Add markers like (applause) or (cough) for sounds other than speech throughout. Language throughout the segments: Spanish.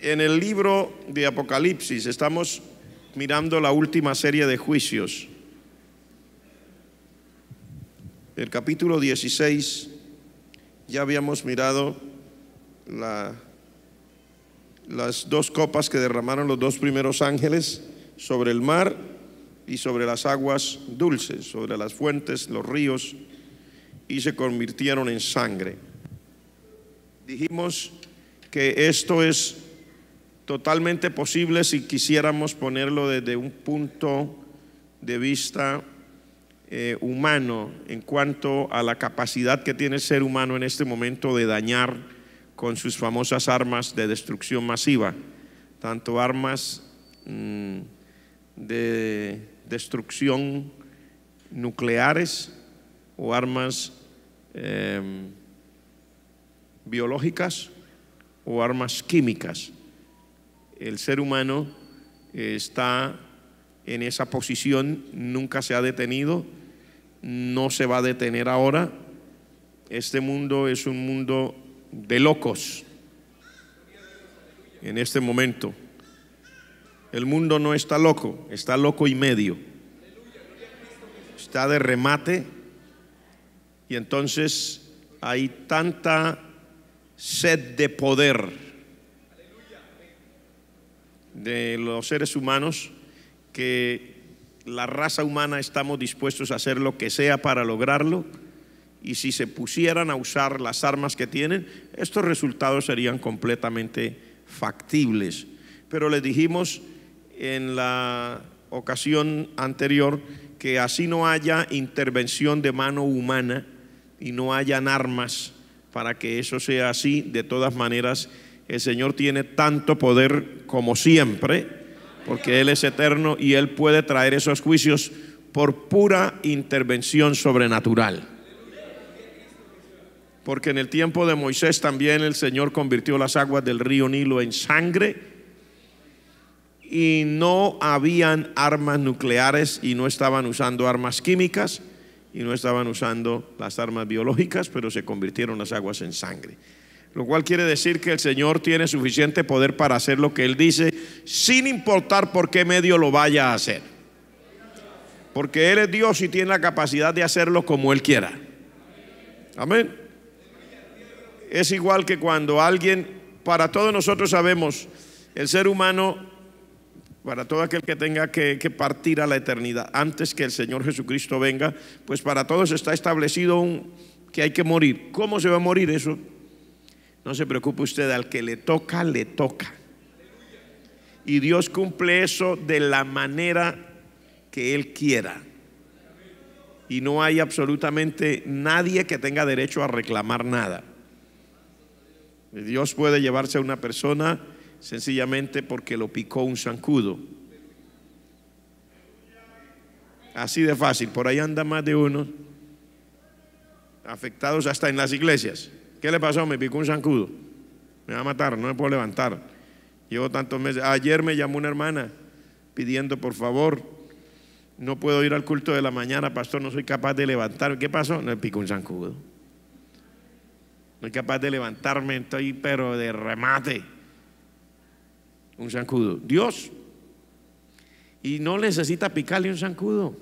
En el libro de Apocalipsis estamos mirando la última serie de juicios. El capítulo 16 ya habíamos mirado las dos copas que derramaron los dos primeros ángeles sobre el mar y sobre las aguas dulces, sobre las fuentes, los ríos, y se convirtieron en sangre. Dijimos que esto es totalmente posible si quisiéramos ponerlo desde un punto de vista eh, humano en cuanto a la capacidad que tiene el ser humano en este momento de dañar con sus famosas armas de destrucción masiva, tanto armas mm, de destrucción nucleares o armas em, biológicas o armas químicas el ser humano eh, está en esa posición, nunca se ha detenido, no se va a detener ahora. Este mundo es un mundo de locos en este momento. El mundo no está loco, está loco y medio. Está de remate y entonces hay tanta sed de poder de los seres humanos que la raza humana estamos dispuestos a hacer lo que sea para lograrlo y si se pusieran a usar las armas que tienen, estos resultados serían completamente factibles. Pero les dijimos en la ocasión anterior que así no haya intervención de mano humana y no hayan armas para que eso sea así, de todas maneras el Señor tiene tanto poder como siempre, porque Él es eterno y Él puede traer esos juicios por pura intervención sobrenatural. Porque en el tiempo de Moisés también el Señor convirtió las aguas del río Nilo en sangre y no habían armas nucleares y no estaban usando armas químicas y no estaban usando las armas biológicas, pero se convirtieron las aguas en sangre lo cual quiere decir que el Señor tiene suficiente poder para hacer lo que Él dice, sin importar por qué medio lo vaya a hacer. Porque Él es Dios y tiene la capacidad de hacerlo como Él quiera. Amén. Es igual que cuando alguien, para todos nosotros sabemos, el ser humano, para todo aquel que tenga que, partir a la eternidad, antes que el Señor Jesucristo venga, pues para todos está establecido que hay que morir. ¿Cómo se va a morir eso? No se preocupe usted, al que le toca, le toca. Y Dios cumple eso de la manera que Él quiera. Y no hay absolutamente nadie que tenga derecho a reclamar nada. Dios puede llevarse a una persona sencillamente porque lo picó un zancudo. Así de fácil. Por ahí anda más de uno afectados hasta en las iglesias. ¿Qué le pasó? Me picó un zancudo. Me va a matar, no me puedo levantar. Llevo tantos meses. Ayer me llamó una hermana pidiendo, por favor, no puedo ir al culto de la mañana, pastor, no soy capaz de levantarme. ¿Qué pasó? Me picó un zancudo. No soy capaz de levantarme, estoy pero de remate. Un zancudo. Dios. Y no necesita picarle un zancudo.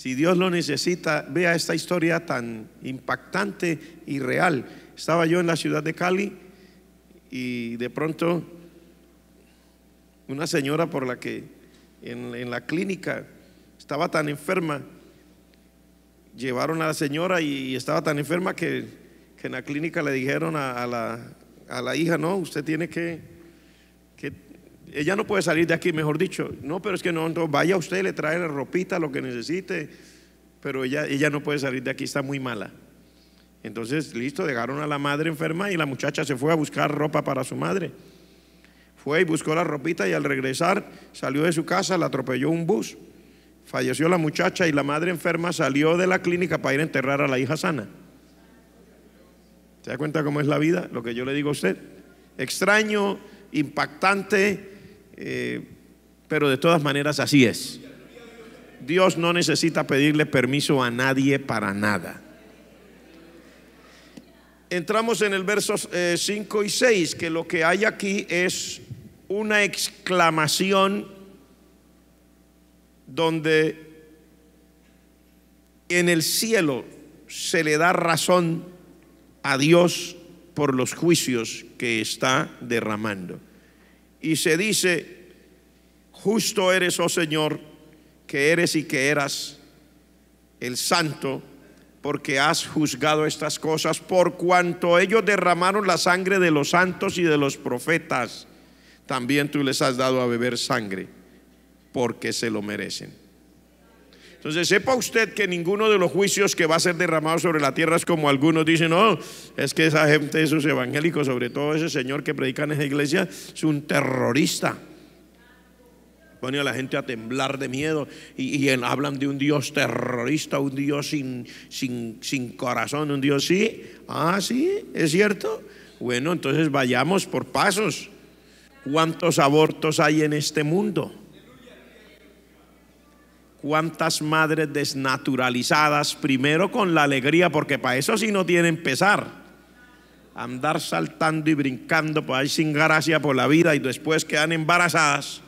Si Dios lo necesita, vea esta historia tan impactante y real. Estaba yo en la ciudad de Cali y de pronto una señora por la que en, la clínica estaba tan enferma, llevaron a la señora y, estaba tan enferma que, en la clínica le dijeron a, la, hija, no, usted tiene que, que ella no puede salir de aquí, mejor dicho. No, pero es que no, vaya usted, le trae la ropita, lo que necesite. Pero ella, ella no puede salir de aquí, está muy mala. Entonces, listo, dejaron a la madre enferma y la muchacha se fue a buscar ropa para su madre. Fue y buscó la ropita y al regresar salió de su casa, la atropelló un bus. Falleció la muchacha y la madre enferma salió de la clínica para ir a enterrar a la hija sana. ¿Se da cuenta cómo es la vida? Lo que yo le digo a usted. Extraño, impactante, eh, pero de todas maneras así es. Dios no necesita pedirle permiso a nadie para nada. Entramos en el verso 5 eh, y 6, que lo que hay aquí es una exclamación donde en el cielo se le da razón a Dios por los juicios que está derramando y se dice, justo eres, oh Señor, que eres y que eras el santo, porque has juzgado estas cosas, por cuanto ellos derramaron la sangre de los santos y de los profetas, también tú les has dado a beber sangre, porque se lo merecen. Entonces sepa usted que ninguno de los juicios que va a ser derramado sobre la tierra es como algunos dicen, no, oh, es que esa gente, esos evangélicos, sobre todo ese señor que predica en esa iglesia, es un terrorista. Pone a la gente a temblar de miedo y, hablan de un Dios terrorista, un Dios sin, sin, sin corazón, un Dios sí, ah, sí, es cierto. Bueno, entonces vayamos por pasos. ¿Cuántos abortos hay en este mundo? cuántas madres desnaturalizadas, primero con la alegría, porque para eso sí no tienen pesar. Andar saltando y brincando por ahí sin gracia por la vida y después quedan embarazadas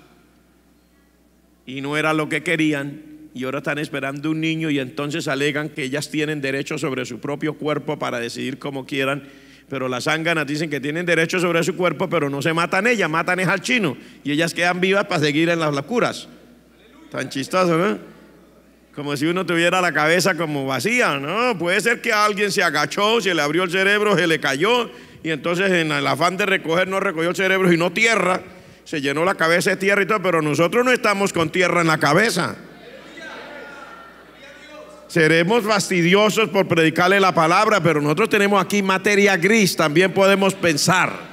y no era lo que querían y ahora están esperando un niño y entonces alegan que ellas tienen derecho sobre su propio cuerpo para decidir como quieran pero las zánganas dicen que tienen derecho sobre su cuerpo, pero no se matan ellas, matan es al chino. Y ellas quedan vivas para seguir en las locuras. Tan chistoso, ¿no? Como si uno tuviera la cabeza como vacía, ¿no? Puede ser que alguien se agachó, se le abrió el cerebro, se le cayó y entonces en el afán de recoger no recogió el cerebro y no tierra, se llenó la cabeza de tierra y todo, pero nosotros no estamos con tierra en la cabeza. Seremos fastidiosos por predicarle la palabra, pero nosotros tenemos aquí materia gris, también podemos pensar.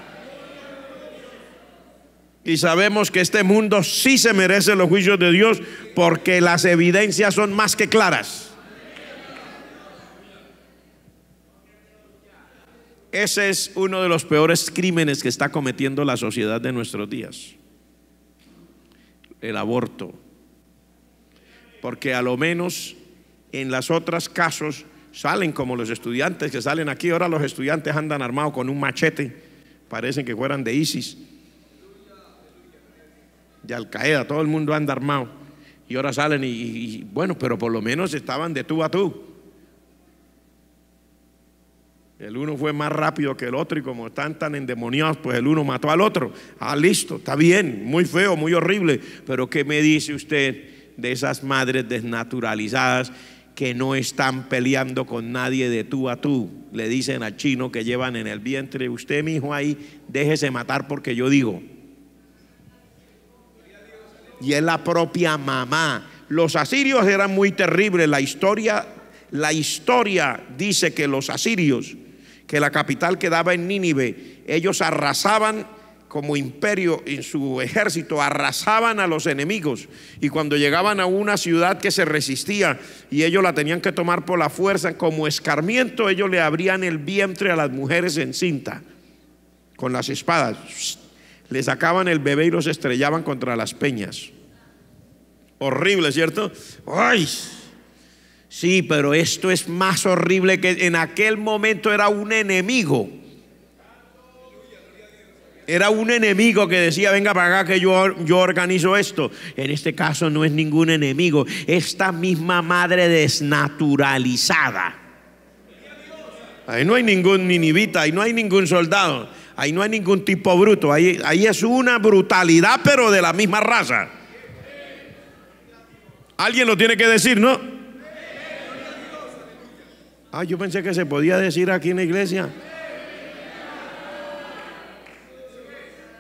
Y sabemos que este mundo sí se merece los juicios de Dios porque las evidencias son más que claras. Ese es uno de los peores crímenes que está cometiendo la sociedad de nuestros días. El aborto. Porque a lo menos en las otras casos salen como los estudiantes que salen aquí. Ahora los estudiantes andan armados con un machete. Parecen que fueran de ISIS de Al Qaeda, todo el mundo anda armado. Y ahora salen y, bueno, pero por lo menos estaban de tú a tú. El uno fue más rápido que el otro y como están tan endemoniados, pues el uno mató al otro. Ah, listo, está bien, muy feo, muy horrible. Pero ¿qué me dice usted de esas madres desnaturalizadas que no están peleando con nadie de tú a tú? Le dicen al chino que llevan en el vientre, usted mi hijo ahí, déjese matar porque yo digo y es la propia mamá. Los asirios eran muy terribles. La historia, la historia dice que los asirios, que la capital quedaba en Nínive, ellos arrasaban como imperio en su ejército, arrasaban a los enemigos. Y cuando llegaban a una ciudad que se resistía y ellos la tenían que tomar por la fuerza, como escarmiento, ellos le abrían el vientre a las mujeres en cinta con las espadas. Le sacaban el bebé y los estrellaban contra las peñas. Horrible, ¿cierto? ¡Ay! Sí, pero esto es más horrible que en aquel momento era un enemigo. Era un enemigo que decía, venga para acá que yo, yo organizo esto. En este caso no es ningún enemigo, esta misma madre desnaturalizada. Ahí no hay ningún ninivita, ahí no hay ningún soldado. Ahí no hay ningún tipo bruto. Ahí, ahí es una brutalidad, pero de la misma raza. Alguien lo tiene que decir, ¿no? Ah, yo pensé que se podía decir aquí en la iglesia.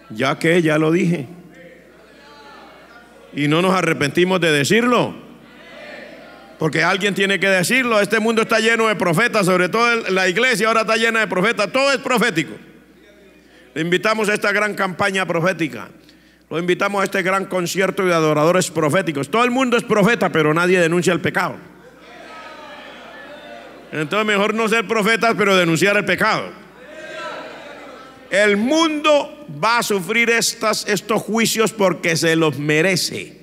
Ya que ya lo dije. Y no nos arrepentimos de decirlo. Porque alguien tiene que decirlo. Este mundo está lleno de profetas, sobre todo la iglesia ahora está llena de profetas. Todo es profético invitamos a esta gran campaña profética. Lo invitamos a este gran concierto de adoradores proféticos. Todo el mundo es profeta, pero nadie denuncia el pecado. Entonces mejor no ser profetas, pero denunciar el pecado. El mundo va a sufrir estos juicios porque se los merece.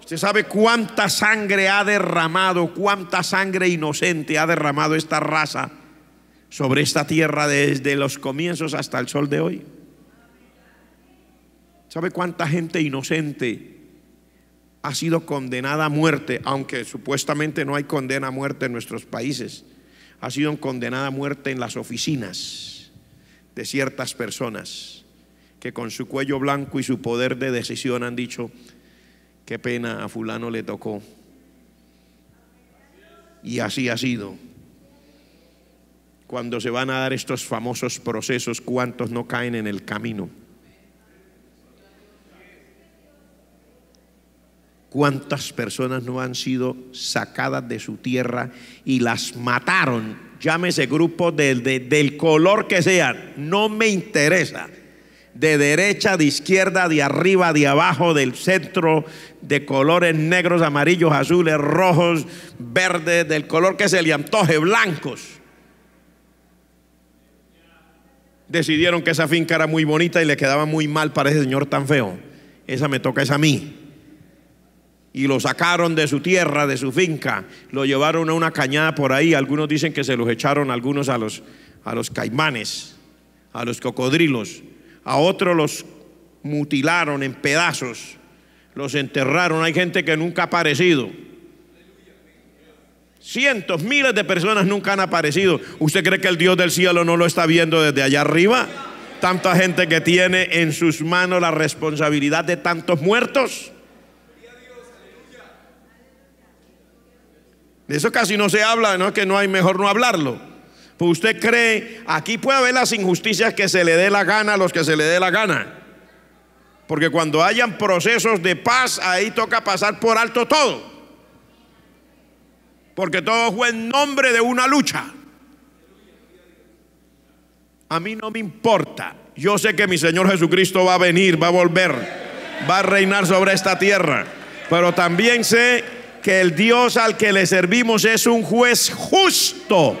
Usted sabe cuánta sangre ha derramado, cuánta sangre inocente ha derramado esta raza sobre esta tierra desde los comienzos hasta el sol de hoy. ¿Sabe cuánta gente inocente ha sido condenada a muerte, aunque supuestamente no hay condena a muerte en nuestros países? Ha sido condenada a muerte en las oficinas de ciertas personas que con su cuello blanco y su poder de decisión han dicho, qué pena a fulano le tocó. Y así ha sido cuando se van a dar estos famosos procesos, cuántos no caen en el camino. ¿Cuántas personas no han sido sacadas de su tierra y las mataron? Llámese grupo del color que sean, no me interesa. De derecha, de izquierda, de arriba, de abajo, del centro, de colores negros, amarillos, azules, rojos, verdes, del color que se le antoje, blancos. decidieron que esa finca era muy bonita y le quedaba muy mal para ese señor tan feo. Esa me toca, es a mí. Y lo sacaron de su tierra, de su finca, lo llevaron a una cañada por ahí. Algunos dicen que se los echaron algunos a los, a los caimanes, a los cocodrilos. A otros los mutilaron en pedazos, los enterraron. Hay gente que nunca ha aparecido. Cientos, miles de personas nunca han aparecido. ¿Usted cree que el Dios del cielo no lo está viendo desde allá arriba? Tanta gente que tiene en sus manos la responsabilidad de tantos muertos. De eso casi no se habla, ¿no? Que no hay mejor no hablarlo. Pues usted cree, aquí puede haber las injusticias que se le dé la gana a los que se le dé la gana. Porque cuando hayan procesos de paz, ahí toca pasar por alto todo porque todo fue en nombre de una lucha. A mí no me importa. Yo sé que mi Señor Jesucristo va a venir, va a volver, va a reinar sobre esta tierra. Pero también sé que el Dios al que le servimos es un juez justo.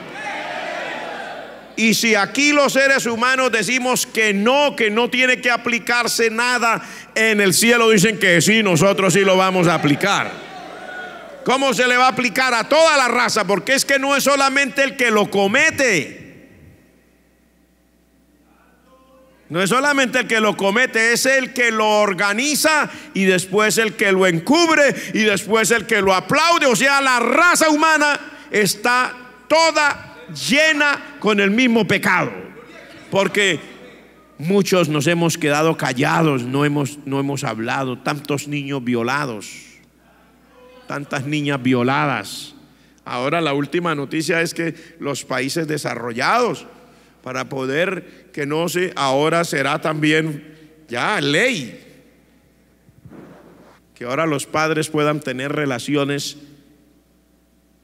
Y si aquí los seres humanos decimos que no, que no tiene que aplicarse nada, en el cielo dicen que sí, nosotros sí lo vamos a aplicar. ¿Cómo se le va a aplicar a toda la raza? Porque es que no es solamente el que lo comete. No es solamente el que lo comete, es el que lo organiza y después el que lo encubre y después el que lo aplaude. O sea, la raza humana está toda llena con el mismo pecado. Porque muchos nos hemos quedado callados, no hemos, no hemos hablado, tantos niños violados tantas niñas violadas. Ahora la última noticia es que los países desarrollados, para poder que no se, ahora será también ya ley, que ahora los padres puedan tener relaciones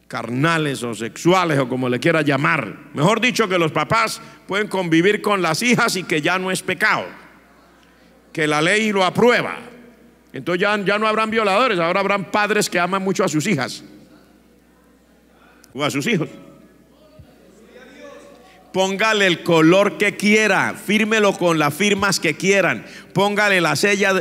carnales o sexuales o como le quiera llamar. Mejor dicho, que los papás pueden convivir con las hijas y que ya no es pecado, que la ley lo aprueba. Entonces ya, ya no habrán violadores, ahora habrán padres que aman mucho a sus hijas o a sus hijos póngale el color que quiera, fírmelo con las firmas que quieran, póngale la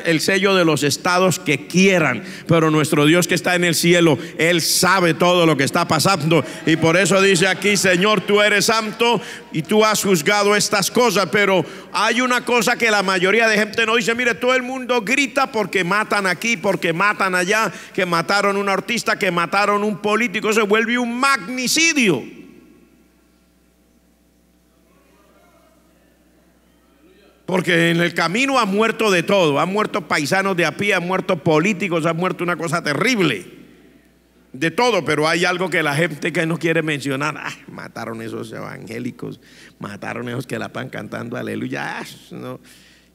el sello de los estados que quieran. Pero nuestro Dios que está en el cielo, Él sabe todo lo que está pasando. Y por eso dice aquí, Señor, tú eres santo y tú has juzgado estas cosas. Pero hay una cosa que la mayoría de gente no dice, mire, todo el mundo grita porque matan aquí, porque matan allá, que mataron un artista, que mataron un político. Se vuelve un magnicidio. Porque en el camino ha muerto de todo. Han muerto paisanos de a pie, han muerto políticos, han muerto una cosa terrible. De todo, pero hay algo que la gente que no quiere mencionar. mataron esos evangélicos, mataron esos que la están cantando aleluya.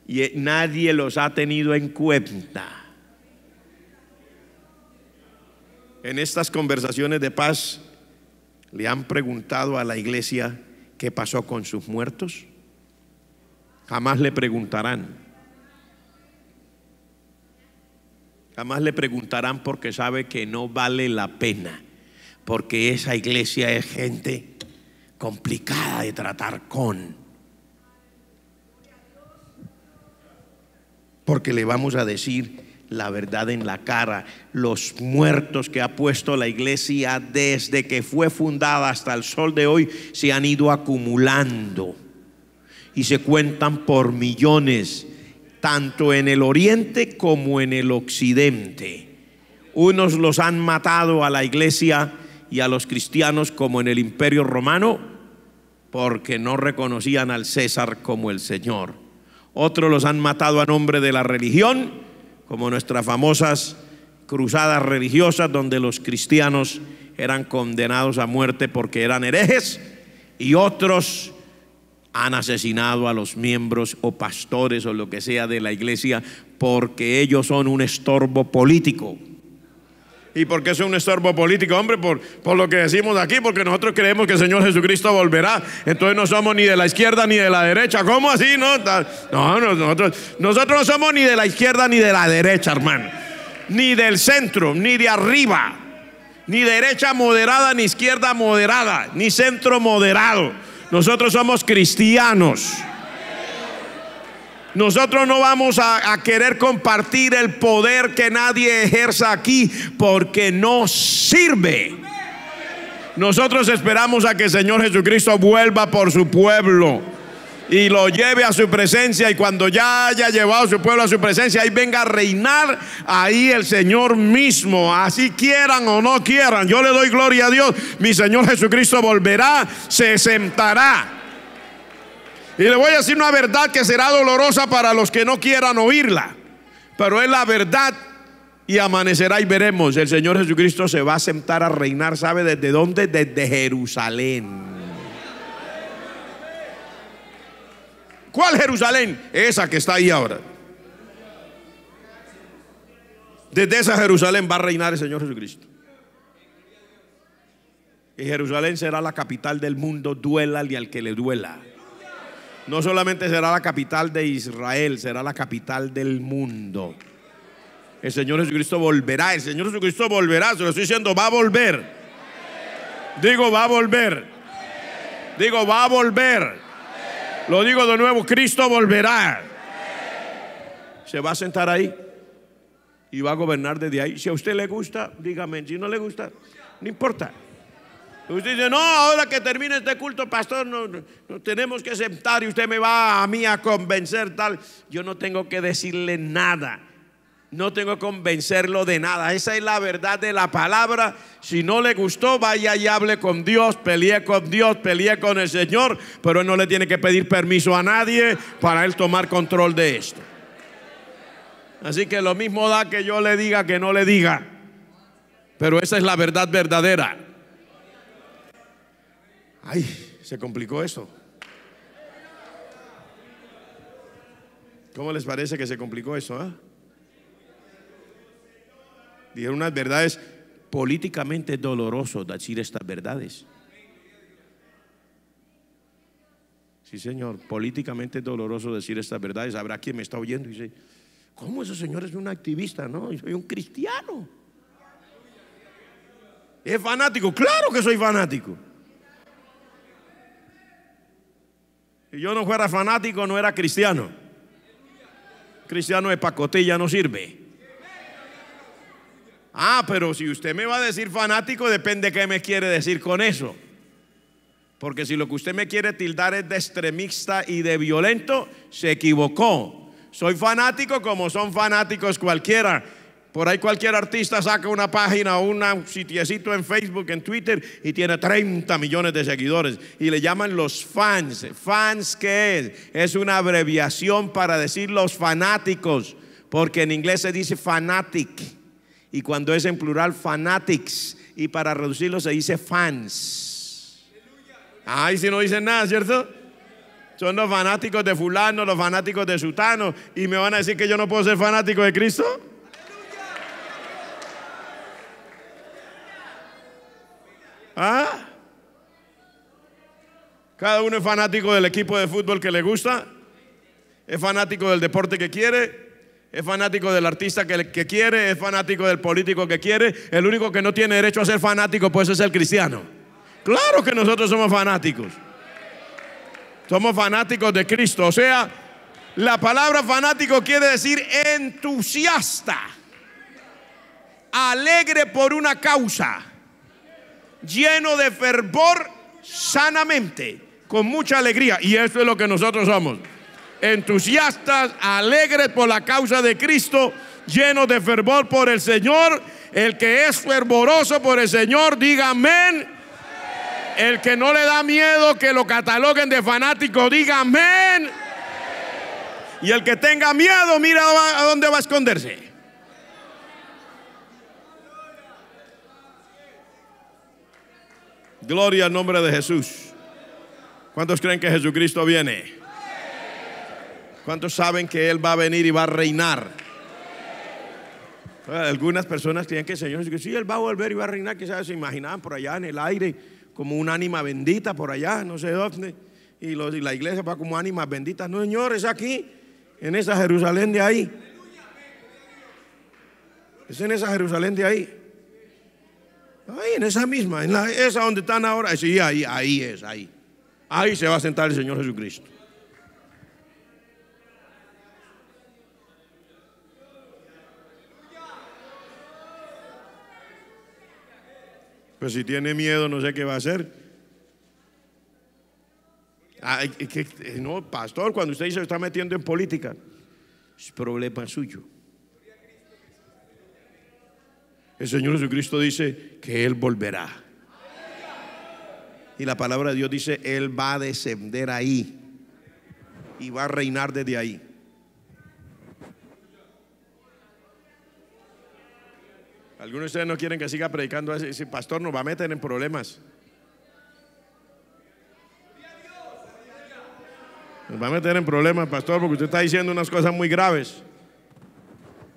Y eh, nadie los ha tenido en cuenta. En estas conversaciones de paz, ¿le han preguntado a la iglesia qué pasó con sus muertos? Jamás le preguntarán. Jamás le preguntarán porque sabe que no vale la pena, porque esa iglesia es gente complicada de tratar con. Porque le vamos a decir la verdad en la cara, los muertos que ha puesto la iglesia desde que fue fundada hasta el sol de hoy se han ido acumulando y se cuentan por millones, tanto en el oriente como en el occidente. Unos los han matado a la iglesia y a los cristianos como en el imperio romano, porque no reconocían al César como el Señor. Otros los han matado a nombre de la religión, como nuestras famosas cruzadas religiosas donde los cristianos eran condenados a muerte porque eran herejes, y otros han asesinado a los miembros o pastores o lo que sea de la iglesia porque ellos son un estorbo político. ¿Y por qué es un estorbo político? Hombre, por, por lo que decimos aquí, porque nosotros creemos que el Señor Jesucristo volverá. Entonces no somos ni de la izquierda ni de la derecha. ¿Cómo así? No, no nosotros, nosotros no somos ni de la izquierda ni de la derecha, hermano. Ni del centro, ni de arriba. Ni derecha moderada, ni izquierda moderada, ni centro moderado. Nosotros somos cristianos. Nosotros no vamos a, querer compartir el poder que nadie ejerza aquí porque no sirve. Nosotros esperamos a que el Señor Jesucristo vuelva por su pueblo y lo lleve a su presencia y cuando ya haya llevado su pueblo a su presencia, ahí venga a reinar ahí el Señor mismo, así quieran o no quieran. Yo le doy gloria a Dios, mi Señor Jesucristo volverá, se sentará. Y le voy a decir una verdad que será dolorosa para los que no quieran oírla, pero es la verdad y amanecerá y veremos, el Señor Jesucristo se va a sentar a reinar, ¿sabe desde dónde? Desde Jerusalén. ¿Cuál Jerusalén? Esa que está ahí ahora. Desde esa Jerusalén va a reinar el Señor Jesucristo. Y Jerusalén será la capital del mundo, duela y al que le duela. No solamente será la capital de Israel, será la capital del mundo. El Señor Jesucristo volverá, el Señor Jesucristo volverá, se lo estoy diciendo, va a volver. Digo, va a volver. Digo, va a volver. Lo digo de nuevo, Cristo volverá. Se va a sentar ahí y va a gobernar desde ahí. Si a usted le gusta, dígame, si no le gusta, no importa. Usted dice, no, ahora que termine este culto, pastor, no, no, tenemos que sentar y usted me va a mí a convencer tal. Yo no tengo que decirle nada. No tengo que convencerlo de nada. Esa es la verdad de la palabra. Si no le gustó, vaya y hable con Dios, pelee con Dios, pelee con el Señor. Pero él no le tiene que pedir permiso a nadie para él tomar control de esto. Así que lo mismo da que yo le diga que no le diga. Pero esa es la verdad verdadera. Ay, se complicó eso. ¿Cómo les parece que se complicó eso? Eh? Dijeron unas verdades políticamente doloroso decir estas verdades. Sí, señor, políticamente doloroso decir estas verdades. Habrá quien me está oyendo y dice, ¿cómo ese señor es un activista? No, soy un cristiano. ¿Es fanático? Claro que soy fanático. Si yo no fuera fanático, no era cristiano. Cristiano de pacotilla no sirve. Ah, pero si usted me va a decir fanático, depende qué me quiere decir con eso. Porque si lo que usted me quiere tildar es de extremista y de violento, se equivocó. Soy fanático como son fanáticos cualquiera. Por ahí cualquier artista saca una página o un sitiecito en Facebook, en Twitter y tiene 30 millones de seguidores y le llaman los fans. ¿Fans qué es? Es una abreviación para decir los fanáticos, porque en inglés se dice fanatic. Y cuando es en plural, fanatics. Y para reducirlo se dice fans. Ay, si no dicen nada, ¿cierto? Son los fanáticos de fulano, los fanáticos de sutano. ¿Y me van a decir que yo no puedo ser fanático de Cristo? ¿Ah? Cada uno es fanático del equipo de fútbol que le gusta, es fanático del deporte que quiere, es fanático del artista que, que, quiere, es fanático del político que quiere. El único que no tiene derecho a ser fanático, pues es el cristiano. Claro que nosotros somos fanáticos. Somos fanáticos de Cristo. O sea, la palabra fanático quiere decir entusiasta, alegre por una causa, lleno de fervor sanamente, con mucha alegría. Y eso es lo que nosotros somos entusiastas, alegres por la causa de Cristo, llenos de fervor por el Señor. El que es fervoroso por el Señor, diga amén. El que no le da miedo que lo cataloguen de fanático, diga amén. Y el que tenga miedo, mira a dónde va a esconderse. Gloria al nombre de Jesús. ¿Cuántos creen que Jesucristo viene? ¿Cuántos saben que Él va a venir y va a reinar? Ah, algunas personas creen que el Señor dice, sí, Él va a volver y va a reinar, quizás se imaginaban por allá en el aire, como un ánima bendita por allá, no sé dónde, y, la iglesia va como ánima benditas. No, Señor, es aquí, en esa Jerusalén de ahí. Es en esa Jerusalén de ahí. Ahí, en esa misma, en esa donde están ahora. Sí, ahí, ahí es, ahí. Ahí se va a sentar el Señor Jesucristo. Pero pues si tiene miedo, no sé qué va a hacer. Eh, no, pastor, cuando usted se está metiendo en política, es problema suyo. El Señor Jesucristo dice que Él volverá. Y la palabra de Dios dice, Él va a descender ahí y va a reinar desde ahí. Algunos de ustedes no quieren que siga predicando así. Ese pastor nos va a meter en problemas. Nos va a meter en problemas, pastor, porque usted está diciendo unas cosas muy graves.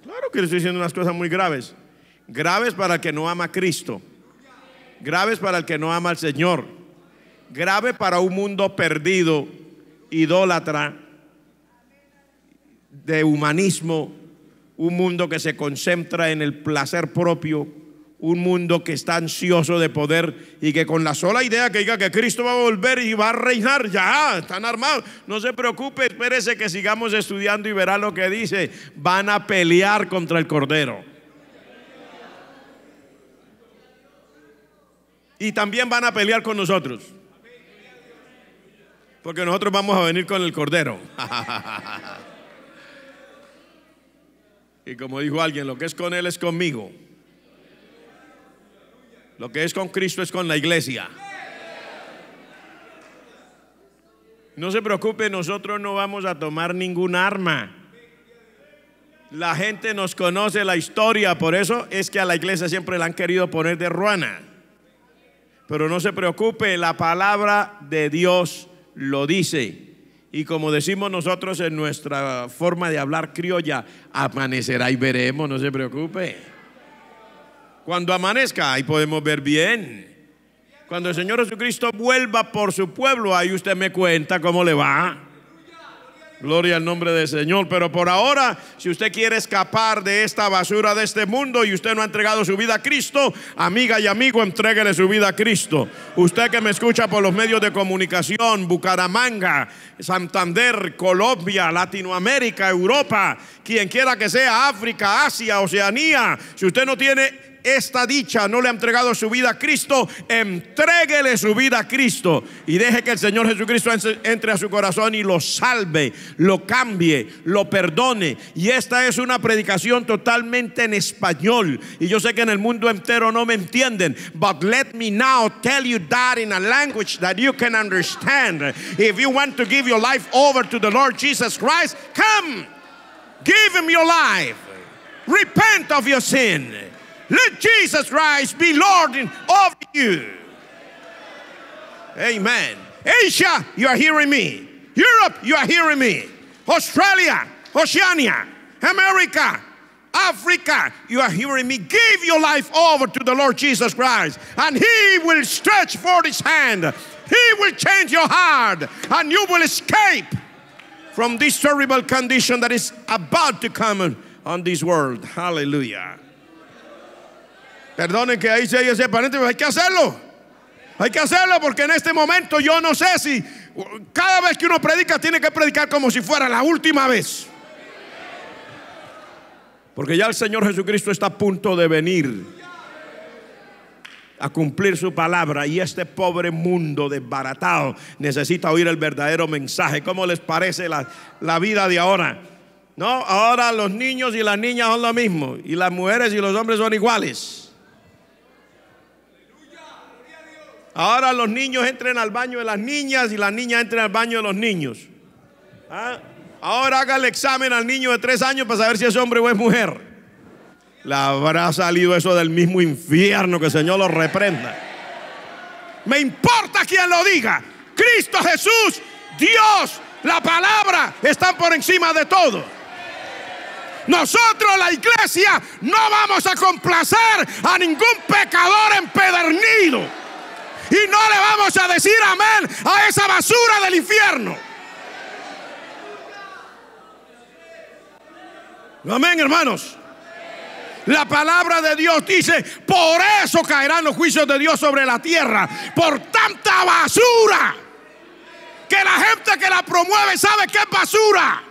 Claro que le estoy diciendo unas cosas muy graves. Graves para el que no ama a Cristo. Graves para el que no ama al Señor. Grave para un mundo perdido, idólatra, de humanismo, un mundo que se concentra en el placer propio, un mundo que está ansioso de poder y que con la sola idea que diga que Cristo va a volver y va a reinar, ya están armados. No se preocupe, espérese que sigamos estudiando y verá lo que dice. Van a pelear contra el Cordero. Y también van a pelear con nosotros. Porque nosotros vamos a venir con el Cordero. (laughs) Y como dijo alguien, lo que es con Él es conmigo. Lo que es con Cristo es con la iglesia. No se preocupe, nosotros no vamos a tomar ningún arma. La gente nos conoce la historia, por eso es que a la iglesia siempre la han querido poner de ruana. Pero no se preocupe, la palabra de Dios lo dice. Y como decimos nosotros en nuestra forma de hablar criolla, amanecerá y veremos, no se preocupe. Cuando amanezca, ahí podemos ver bien. Cuando el Señor Jesucristo vuelva por su pueblo, ahí usted me cuenta cómo le va. Gloria al nombre del Señor. Pero por ahora, si usted quiere escapar de esta basura de este mundo y usted no ha entregado su vida a Cristo, amiga y amigo, entréguele su vida a Cristo. Usted que me escucha por los medios de comunicación, Bucaramanga, Santander, Colombia, Latinoamérica, Europa, quien quiera que sea, África, Asia, Oceanía, si usted no tiene esta dicha, no le ha entregado su vida a Cristo, entréguele su vida a Cristo y deje que el Señor Jesucristo entre a su corazón y lo salve, lo cambie, lo perdone. Y esta es una predicación totalmente en español. Y yo sé que en el mundo entero no me entienden, but let me now tell you that in a language that you can understand. If you want to give your life over to the Lord Jesus Christ, come, give him your life. Repent of your sin. Let Jesus Christ be Lord of you. Amen. Asia, you are hearing me. Europe, you are hearing me. Australia, Oceania, America, Africa, you are hearing me. Give your life over to the Lord Jesus Christ, and He will stretch forth His hand. He will change your heart, and you will escape from this terrible condition that is about to come on this world. Hallelujah. Perdonen que ahí se haya ese paréntesis, hay que hacerlo. Hay que hacerlo porque en este momento yo no sé si cada vez que uno predica tiene que predicar como si fuera la última vez. Porque ya el Señor Jesucristo está a punto de venir a cumplir su palabra y este pobre mundo desbaratado necesita oír el verdadero mensaje. ¿Cómo les parece la, la vida de ahora? No, ahora los niños y las niñas son lo mismo y las mujeres y los hombres son iguales. Ahora los niños entren al baño de las niñas y las niñas entren al baño de los niños. ¿Ah? Ahora haga el examen al niño de tres años para saber si es hombre o es mujer. Le habrá salido eso del mismo infierno que el Señor lo reprenda. Me importa quien lo diga. Cristo Jesús, Dios, la palabra están por encima de todo. Nosotros, la iglesia, no vamos a complacer a ningún pecador empedernido y no le vamos a decir amén a esa basura del infierno. Amén, hermanos. La palabra de Dios dice, por eso caerán los juicios de Dios sobre la tierra, por tanta basura, que la gente que la promueve sabe que es basura.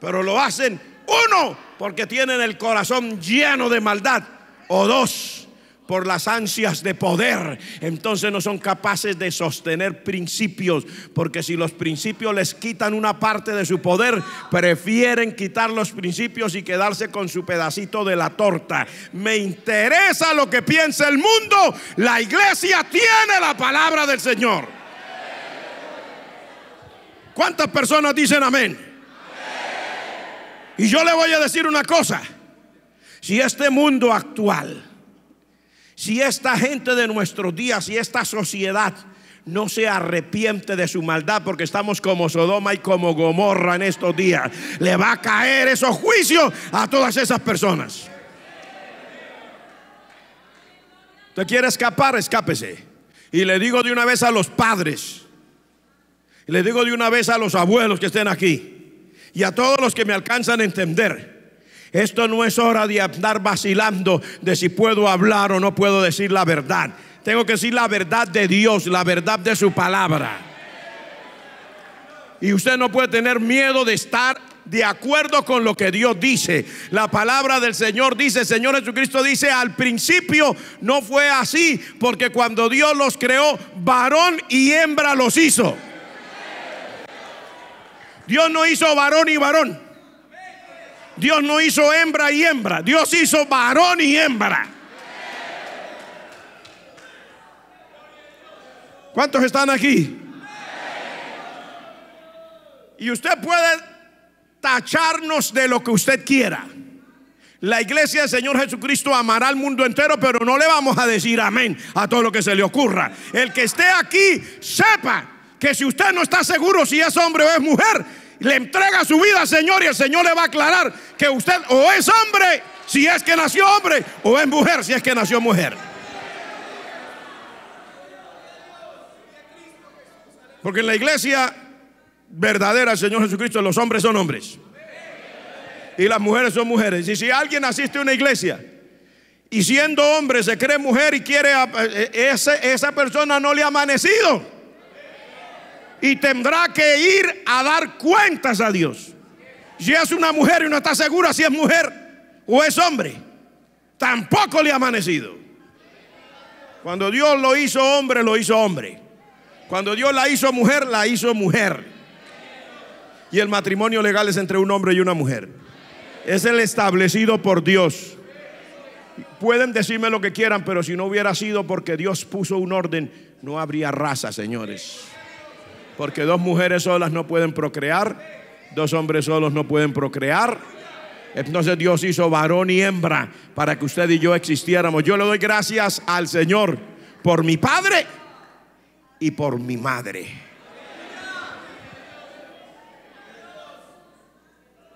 Pero lo hacen, uno, porque tienen el corazón lleno de maldad, o dos, por las ansias de poder, entonces no son capaces de sostener principios, porque si los principios les quitan una parte de su poder, prefieren quitar los principios y quedarse con su pedacito de la torta. Me interesa lo que piensa el mundo, la iglesia tiene la palabra del Señor. ¿Cuántas personas dicen amén? Y yo le voy a decir una cosa, si este mundo actual, si esta gente de nuestros días, si esta sociedad no se arrepiente de su maldad, porque estamos como Sodoma y como Gomorra en estos días, le va a caer esos juicios a todas esas personas. ¿Usted quiere escapar? Escápese. Y le digo de una vez a los padres, le digo de una vez a los abuelos que estén aquí, y a todos los que me alcanzan a entender esto no es hora de andar vacilando de si puedo hablar o no puedo decir la verdad. Tengo que decir la verdad de Dios, la verdad de su palabra. Y usted no puede tener miedo de estar de acuerdo con lo que Dios dice. La palabra del Señor dice, Señor Jesucristo dice, al principio no fue así, porque cuando Dios los creó, varón y hembra los hizo. Dios no hizo varón y varón. Dios no hizo hembra y hembra, Dios hizo varón y hembra. ¿Cuántos están aquí? Y usted puede tacharnos de lo que usted quiera. La iglesia del Señor Jesucristo amará al mundo entero, pero no le vamos a decir amén a todo lo que se le ocurra. El que esté aquí, sepa que si usted no está seguro si es hombre o es mujer, le entrega su vida al Señor y el Señor le va a aclarar que usted o es hombre si es que nació hombre o es mujer si es que nació mujer. Porque en la iglesia verdadera del Señor Jesucristo los hombres son hombres y las mujeres son mujeres. Y si alguien asiste a una iglesia y siendo hombre se cree mujer y quiere, eh, esa persona no le ha amanecido y tendrá que ir a dar cuentas a Dios. Si es una mujer y no está segura si es mujer o es hombre, tampoco le ha amanecido. Cuando Dios lo hizo hombre, lo hizo hombre. Cuando Dios la hizo mujer, la hizo mujer. Y el matrimonio legal es entre un hombre y una mujer. Es el establecido por Dios. Pueden decirme lo que quieran, pero si no hubiera sido porque Dios puso un orden, no habría raza, señores. Porque dos mujeres solas no pueden procrear, dos hombres solos no pueden procrear. Entonces Dios hizo varón y hembra para que usted y yo existiéramos. Yo le doy gracias al Señor por mi padre y por mi madre.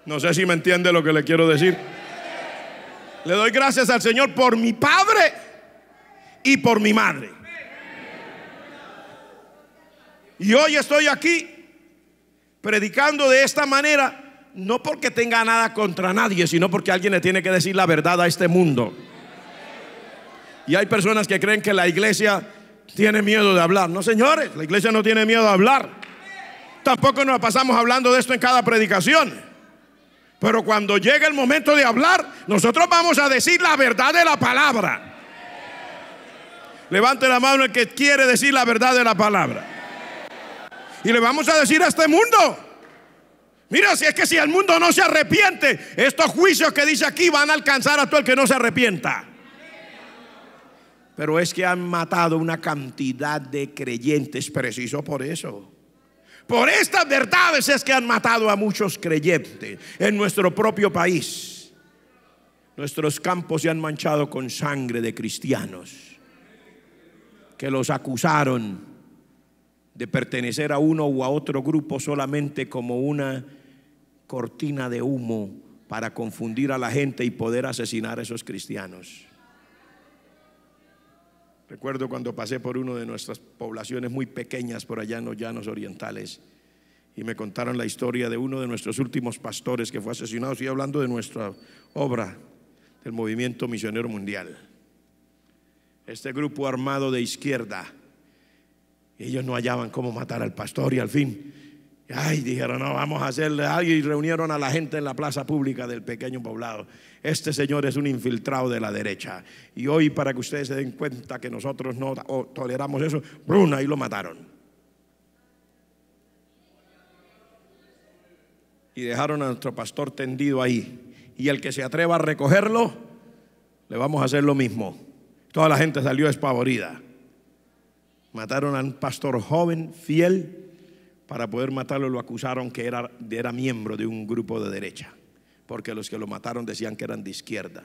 No sé si me entiende lo que le quiero decir. Le doy gracias al Señor por mi padre y por mi madre. Y hoy estoy aquí predicando de esta manera, no porque tenga nada contra nadie, sino porque alguien le tiene que decir la verdad a este mundo. Y hay personas que creen que la iglesia tiene miedo de hablar. No, señores, la iglesia no tiene miedo de hablar. Tampoco nos pasamos hablando de esto en cada predicación. Pero cuando llega el momento de hablar, nosotros vamos a decir la verdad de la palabra. Levante la mano el que quiere decir la verdad de la palabra. Y le vamos a decir a este mundo. Mira, si es que si el mundo no se arrepiente, estos juicios que dice aquí van a alcanzar a todo el que no se arrepienta. Pero es que han matado una cantidad de creyentes, preciso por eso. Por estas verdades es que han matado a muchos creyentes en nuestro propio país. Nuestros campos se han manchado con sangre de cristianos que los acusaron de pertenecer a uno u a otro grupo solamente como una cortina de humo para confundir a la gente y poder asesinar a esos cristianos. Recuerdo cuando pasé por una de nuestras poblaciones muy pequeñas por allá en los llanos orientales y me contaron la historia de uno de nuestros últimos pastores que fue asesinado. Estoy hablando de nuestra obra del movimiento misionero mundial. Este grupo armado de izquierda ellos no hallaban cómo matar al pastor y al fin. Ay, dijeron, no, vamos a hacerle algo. Y reunieron a la gente en la plaza pública del pequeño poblado. Este señor es un infiltrado de la derecha. Y hoy, para que ustedes se den cuenta que nosotros no toleramos eso, Bruna, ahí lo mataron. Y dejaron a nuestro pastor tendido ahí. Y el que se atreva a recogerlo, le vamos a hacer lo mismo. Toda la gente salió espavorida. Mataron a un pastor joven, fiel, para poder matarlo lo acusaron que era, era miembro de un grupo de derecha, porque los que lo mataron decían que eran de izquierda.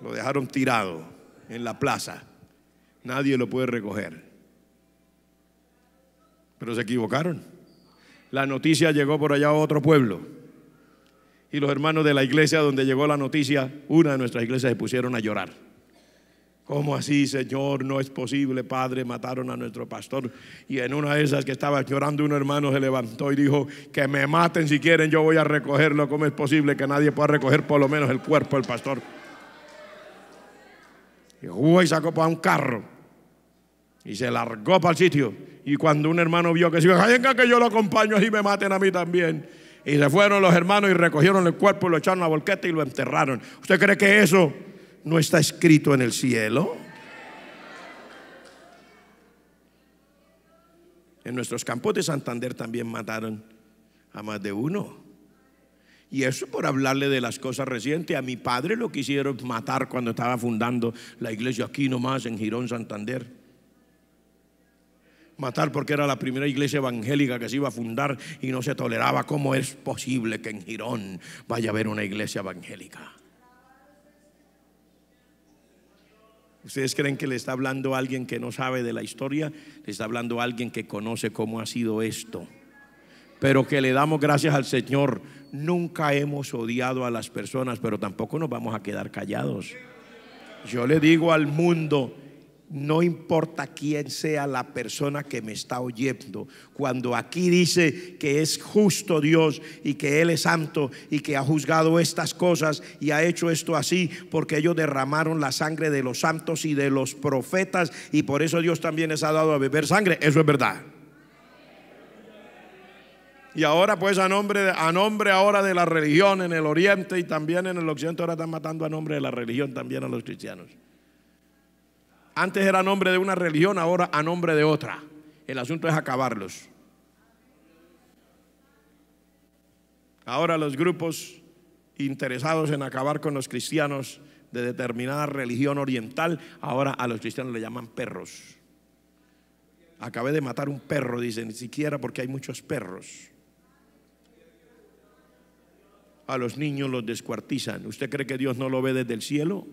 Lo dejaron tirado en la plaza. Nadie lo puede recoger. Pero se equivocaron. La noticia llegó por allá a otro pueblo. Y los hermanos de la iglesia donde llegó la noticia, una de nuestras iglesias se pusieron a llorar. ¿Cómo así, Señor? No es posible, Padre. Mataron a nuestro pastor. Y en una de esas que estaba llorando, un hermano se levantó y dijo, que me maten si quieren, yo voy a recogerlo. ¿Cómo es posible que nadie pueda recoger por lo menos el cuerpo del pastor? Y jugó y sacó para un carro. Y se largó para el sitio. Y cuando un hermano vio que se iba, venga que yo lo acompaño y me maten a mí también. Y se fueron los hermanos y recogieron el cuerpo y lo echaron a la volqueta y lo enterraron. ¿Usted cree que eso no está escrito en el cielo? En nuestros campos de Santander también mataron a más de uno. Y eso por hablarle de las cosas recientes. A mi padre lo quisieron matar cuando estaba fundando la iglesia aquí nomás en Girón, Santander. Matar porque era la primera iglesia evangélica que se iba a fundar y no se toleraba. ¿Cómo es posible que en Girón vaya a haber una iglesia evangélica? ¿Ustedes creen que le está hablando a alguien que no sabe de la historia? Le está hablando a alguien que conoce cómo ha sido esto. Pero que le damos gracias al Señor. Nunca hemos odiado a las personas, pero tampoco nos vamos a quedar callados. Yo le digo al mundo, no importa quién sea la persona que me está oyendo, cuando aquí dice que es justo Dios y que Él es santo y que ha juzgado estas cosas y ha hecho esto así, porque ellos derramaron la sangre de los santos y de los profetas y por eso Dios también les ha dado a beber sangre, eso es verdad. Y ahora pues a nombre, a nombre ahora de la religión en el oriente y también en el occidente ahora están matando a nombre de la religión también a los cristianos. Antes era nombre de una religión, ahora a nombre de otra. El asunto es acabarlos. Ahora los grupos interesados en acabar con los cristianos de determinada religión oriental, ahora a los cristianos le llaman perros. Acabé de matar un perro, dicen, ni siquiera porque hay muchos perros. A los niños los descuartizan. ¿Usted cree que Dios no lo ve desde el cielo?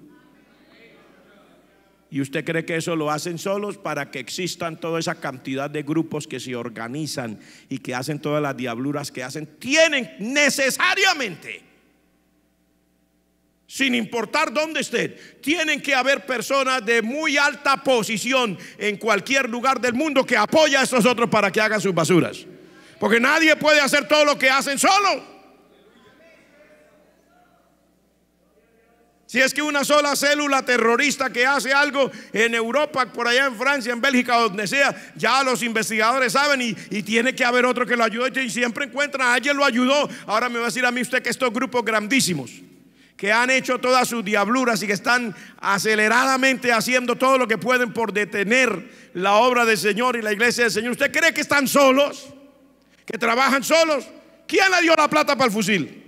¿Y usted cree que eso lo hacen solos para que existan toda esa cantidad de grupos que se organizan y que hacen todas las diabluras que hacen? Tienen necesariamente, sin importar dónde estén, tienen que haber personas de muy alta posición en cualquier lugar del mundo que apoya a estos otros para que hagan sus basuras. Porque nadie puede hacer todo lo que hacen solo. Si es que una sola célula terrorista que hace algo en Europa, por allá en Francia, en Bélgica, donde sea, ya los investigadores saben y, tiene que haber otro que lo ayude. Y siempre encuentran, ayer lo ayudó. Ahora me va a decir a mí usted que estos grupos grandísimos que han hecho todas sus diabluras y que están aceleradamente haciendo todo lo que pueden por detener la obra del Señor y la iglesia del Señor. ¿Usted cree que están solos? ¿Que trabajan solos? ¿Quién le dio la plata para el fusil?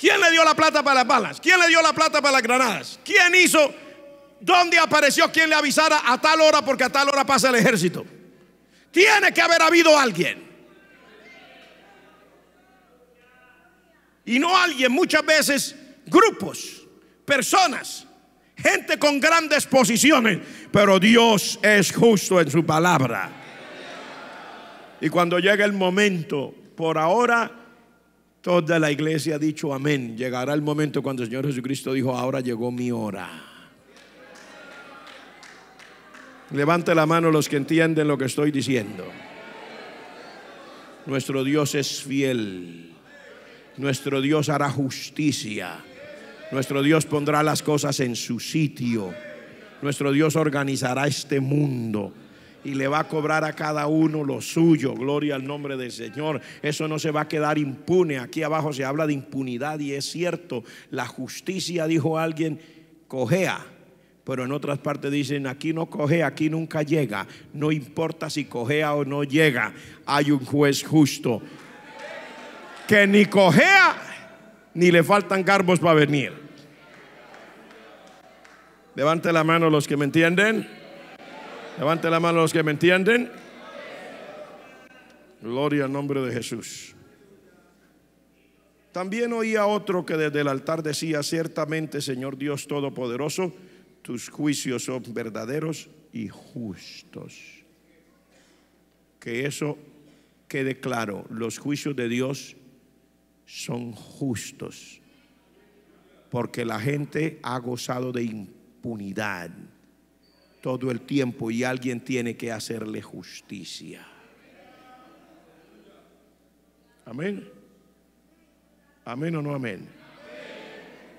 ¿Quién le dio la plata para las balas? ¿Quién le dio la plata para las granadas? ¿Quién hizo? ¿Dónde apareció ¿Quién le avisara a tal hora porque a tal hora pasa el ejército? Tiene que haber habido alguien. Y no alguien, muchas veces grupos, personas, gente con grandes posiciones, pero Dios es justo en su palabra. Y cuando llega el momento, por ahora Toda la iglesia ha dicho amén. Llegará el momento cuando el Señor Jesucristo dijo, ahora llegó mi hora. Levante la mano los que entienden lo que estoy diciendo. Nuestro Dios es fiel. Nuestro Dios hará justicia. Nuestro Dios pondrá las cosas en su sitio. Nuestro Dios organizará este mundo y le va a cobrar a cada uno lo suyo. Gloria al nombre del Señor. Eso no se va a quedar impune. Aquí abajo se habla de impunidad y es cierto. La justicia, dijo alguien, cojea. Pero en otras partes dicen, aquí no coge, aquí nunca llega. No importa si cojea o no llega. Hay un juez justo que ni cojea ni le faltan garbos para venir. Levante la mano los que me entienden. Levante la mano los que me entienden. Gloria al nombre de Jesús. También oía otro que desde el altar decía, ciertamente Señor Dios Todopoderoso, tus juicios son verdaderos y justos. Que eso quede claro, los juicios de Dios son justos, porque la gente ha gozado de impunidad todo el tiempo y alguien tiene que hacerle justicia. Amén. Amén o no amén.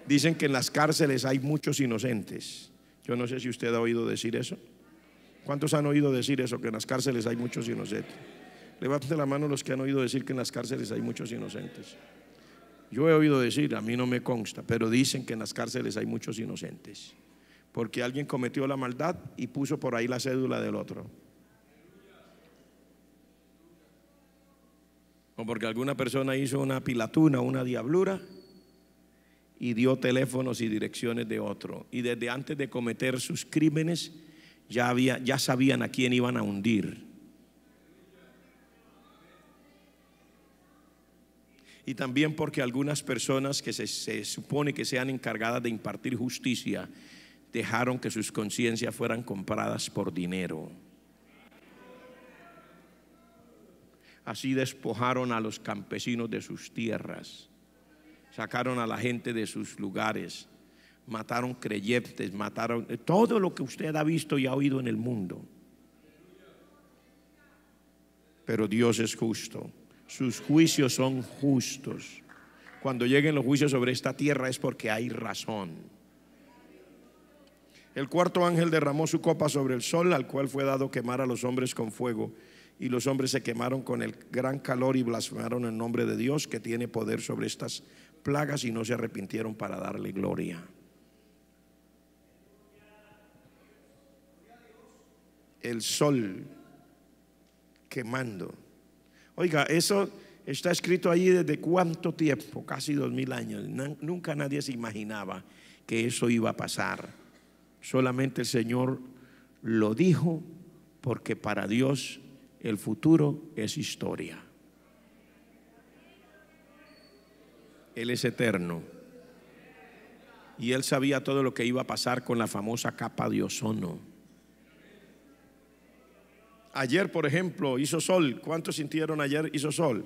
Dicen que en las cárceles hay muchos inocentes. Yo no sé si usted ha oído decir eso. ¿Cuántos han oído decir eso? Que en las cárceles hay muchos inocentes. Levanten la mano los que han oído decir que en las cárceles hay muchos inocentes. Yo he oído decir, a mí no me consta, pero dicen que en las cárceles hay muchos inocentes porque alguien cometió la maldad y puso por ahí la cédula del otro. O porque alguna persona hizo una pilatuna, una diablura y dio teléfonos y direcciones de otro. Y desde antes de cometer sus crímenes ya, había, ya sabían a quién iban a hundir. y también porque algunas personas que se, se, supone que sean encargadas de impartir justicia dejaron que sus conciencias fueran compradas por dinero. Así despojaron a los campesinos de sus tierras, sacaron a la gente de sus lugares, mataron creyentes, mataron todo lo que usted ha visto y ha oído en el mundo. Pero Dios es justo, sus juicios son justos. Cuando lleguen los juicios sobre esta tierra es porque hay razón. El cuarto ángel derramó su copa sobre el sol, al cual fue dado quemar a los hombres con fuego. Y los hombres se quemaron con el gran calor y blasfemaron el nombre de Dios que tiene poder sobre estas plagas y no se arrepintieron para darle gloria. El sol quemando. Oiga, eso está escrito allí desde cuánto tiempo, casi dos mil años. Nunca nadie se imaginaba que eso iba a pasar. Solamente el Señor lo dijo porque para Dios el futuro es historia. Él es eterno. Y él sabía todo lo que iba a pasar con la famosa capa de ozono. Ayer, por ejemplo, hizo sol. ¿Cuántos sintieron ayer hizo sol?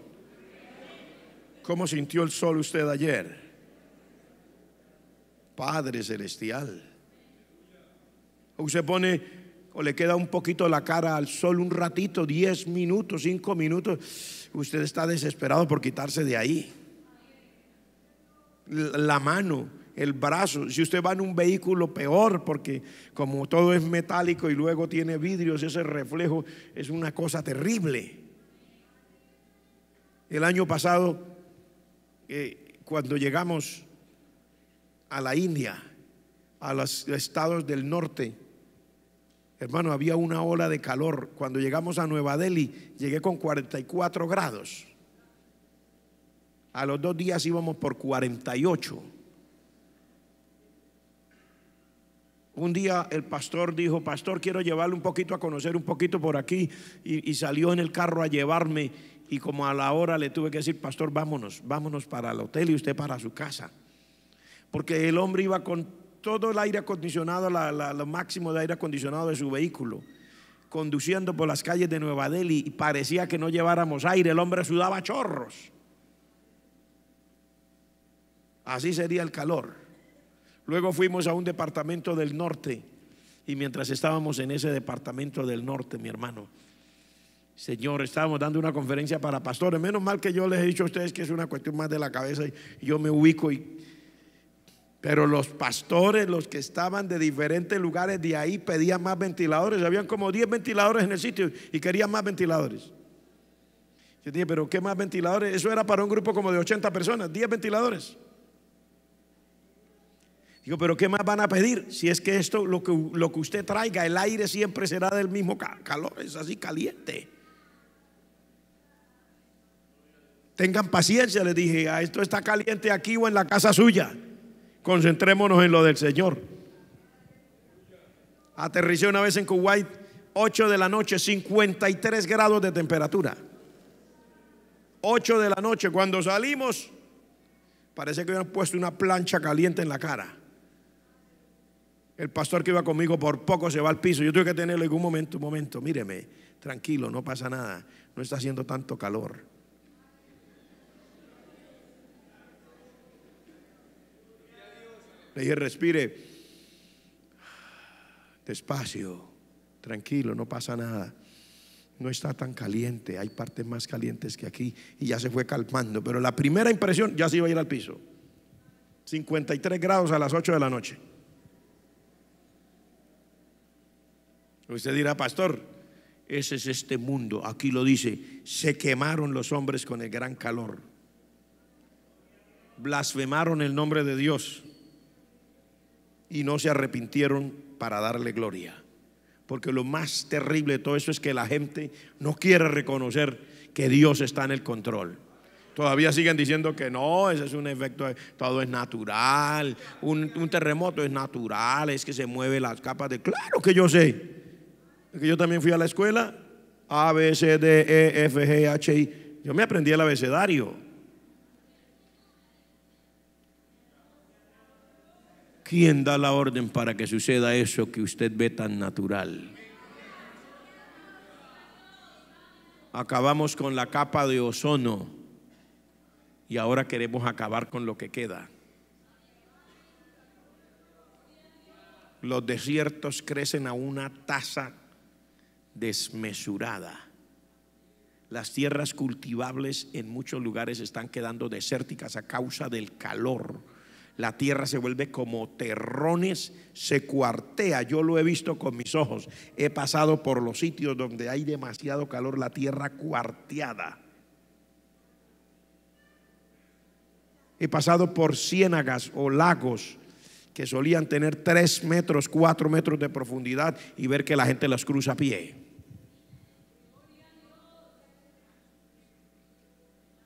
¿Cómo sintió el sol usted ayer? Padre Celestial. Usted pone o le queda un poquito la cara al sol un ratito, 10 minutos, 5 minutos, usted está desesperado por quitarse de ahí. La mano, el brazo, si usted va en un vehículo peor, porque como todo es metálico y luego tiene vidrios, ese reflejo es una cosa terrible. El año pasado, eh, cuando llegamos a la India, a los estados del norte, Hermano, había una ola de calor. Cuando llegamos a Nueva Delhi, llegué con 44 grados. A los dos días íbamos por 48. Un día el pastor dijo, pastor, quiero llevarle un poquito a conocer un poquito por aquí. Y, y, salió en el carro a llevarme. Y como a la hora le tuve que decir, pastor, vámonos, vámonos para el hotel y usted para su casa. Porque el hombre iba con todo el aire acondicionado, lo máximo de aire acondicionado de su vehículo, conduciendo por las calles de Nueva Delhi y parecía que no lleváramos aire, el hombre sudaba chorros. Así sería el calor. Luego fuimos a un departamento del norte y mientras estábamos en ese departamento del norte, mi hermano, Señor, estábamos dando una conferencia para pastores. Menos mal que yo les he dicho a ustedes que es una cuestión más de la cabeza y yo me ubico y pero los pastores, los que estaban de diferentes lugares de ahí, pedían más ventiladores. Habían como 10 ventiladores en el sitio y querían más ventiladores. Yo dije, pero ¿qué más ventiladores? Eso era para un grupo como de 80 personas, 10 ventiladores. Digo, pero ¿qué más van a pedir? Si es que esto, lo que, lo que usted traiga, el aire siempre será del mismo calor, es así caliente. Tengan paciencia, Le dije, a esto está caliente aquí o en la casa suya concentrémonos en lo del Señor. Aterricé una vez en Kuwait, 8 de la noche, 53 grados de temperatura. 8 de la noche, cuando salimos, parece que habían puesto una plancha caliente en la cara. El pastor que iba conmigo por poco se va al piso. Yo tuve que tenerlo en un momento, un momento, míreme, tranquilo, no pasa nada, no está haciendo tanto calor. Le dije, respire despacio, tranquilo, no pasa nada. No está tan caliente, hay partes más calientes que aquí y ya se fue calmando. Pero la primera impresión ya se iba a ir al piso. 53 grados a las 8 de la noche. Usted dirá, pastor, ese es este mundo. Aquí lo dice, se quemaron los hombres con el gran calor. Blasfemaron el nombre de Dios y no se arrepintieron para darle gloria. Porque lo más terrible de todo eso es que la gente no quiere reconocer que Dios está en el control. Todavía siguen diciendo que no, ese es un efecto, todo es natural, un, terremoto es natural, es que se mueven las capas de... Claro que yo sé, que yo también fui a la escuela, A, B, C, D, E, F, G, H, I. Yo me aprendí el abecedario. ¿Quién da la orden para que suceda eso que usted ve tan natural? Acabamos con la capa de ozono y ahora queremos acabar con lo que queda. Los desiertos crecen a una tasa desmesurada. Las tierras cultivables en muchos lugares están quedando desérticas a causa del calor la tierra se vuelve como terrones, se cuartea. Yo lo he visto con mis ojos. He pasado por los sitios donde hay demasiado calor, la tierra cuarteada. He pasado por ciénagas o lagos que solían tener 3 metros, 4 metros de profundidad y ver que la gente las cruza a pie.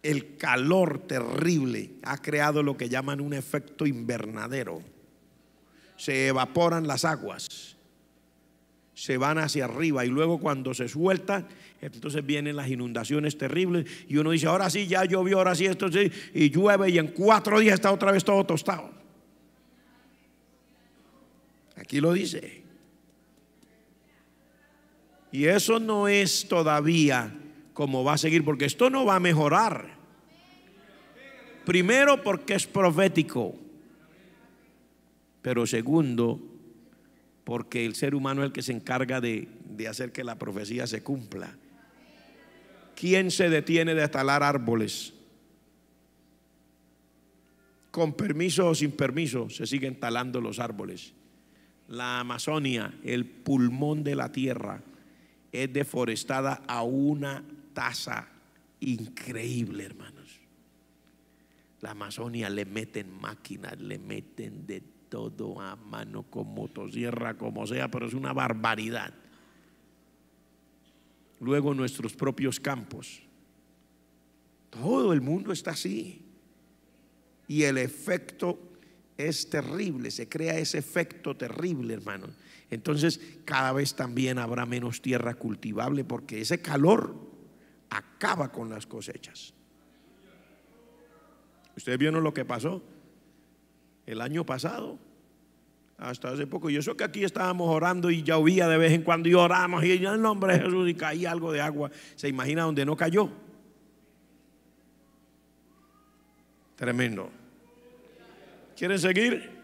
el calor terrible ha creado lo que llaman un efecto invernadero. Se evaporan las aguas, se van hacia arriba y luego cuando se suelta entonces vienen las inundaciones terribles y uno dice, ahora sí, ya llovió, ahora sí, esto sí, y llueve y en cuatro días está otra vez todo tostado. Aquí lo dice. Y eso no es todavía como va a seguir, porque esto no va a mejorar. Primero porque es profético, pero segundo porque el ser humano es el que se encarga de, de hacer que la profecía se cumpla. ¿Quién se detiene de talar árboles? Con permiso o sin permiso se siguen talando los árboles. La Amazonia, el pulmón de la tierra, es deforestada a una tasa increíble, hermanos. La Amazonia le meten máquinas, le meten de todo a mano, con motosierra, como sea, pero es una barbaridad. Luego nuestros propios campos. Todo el mundo está así. Y el efecto es terrible, se crea ese efecto terrible, hermanos Entonces, cada vez también habrá menos tierra cultivable porque ese calor acaba con las cosechas. Ustedes vieron lo que pasó el año pasado, hasta hace poco. Yo sé que aquí estábamos orando y llovía de vez en cuando y oramos y en el nombre de Jesús y caía algo de agua. ¿Se imagina donde no cayó? Tremendo. ¿Quieren seguir?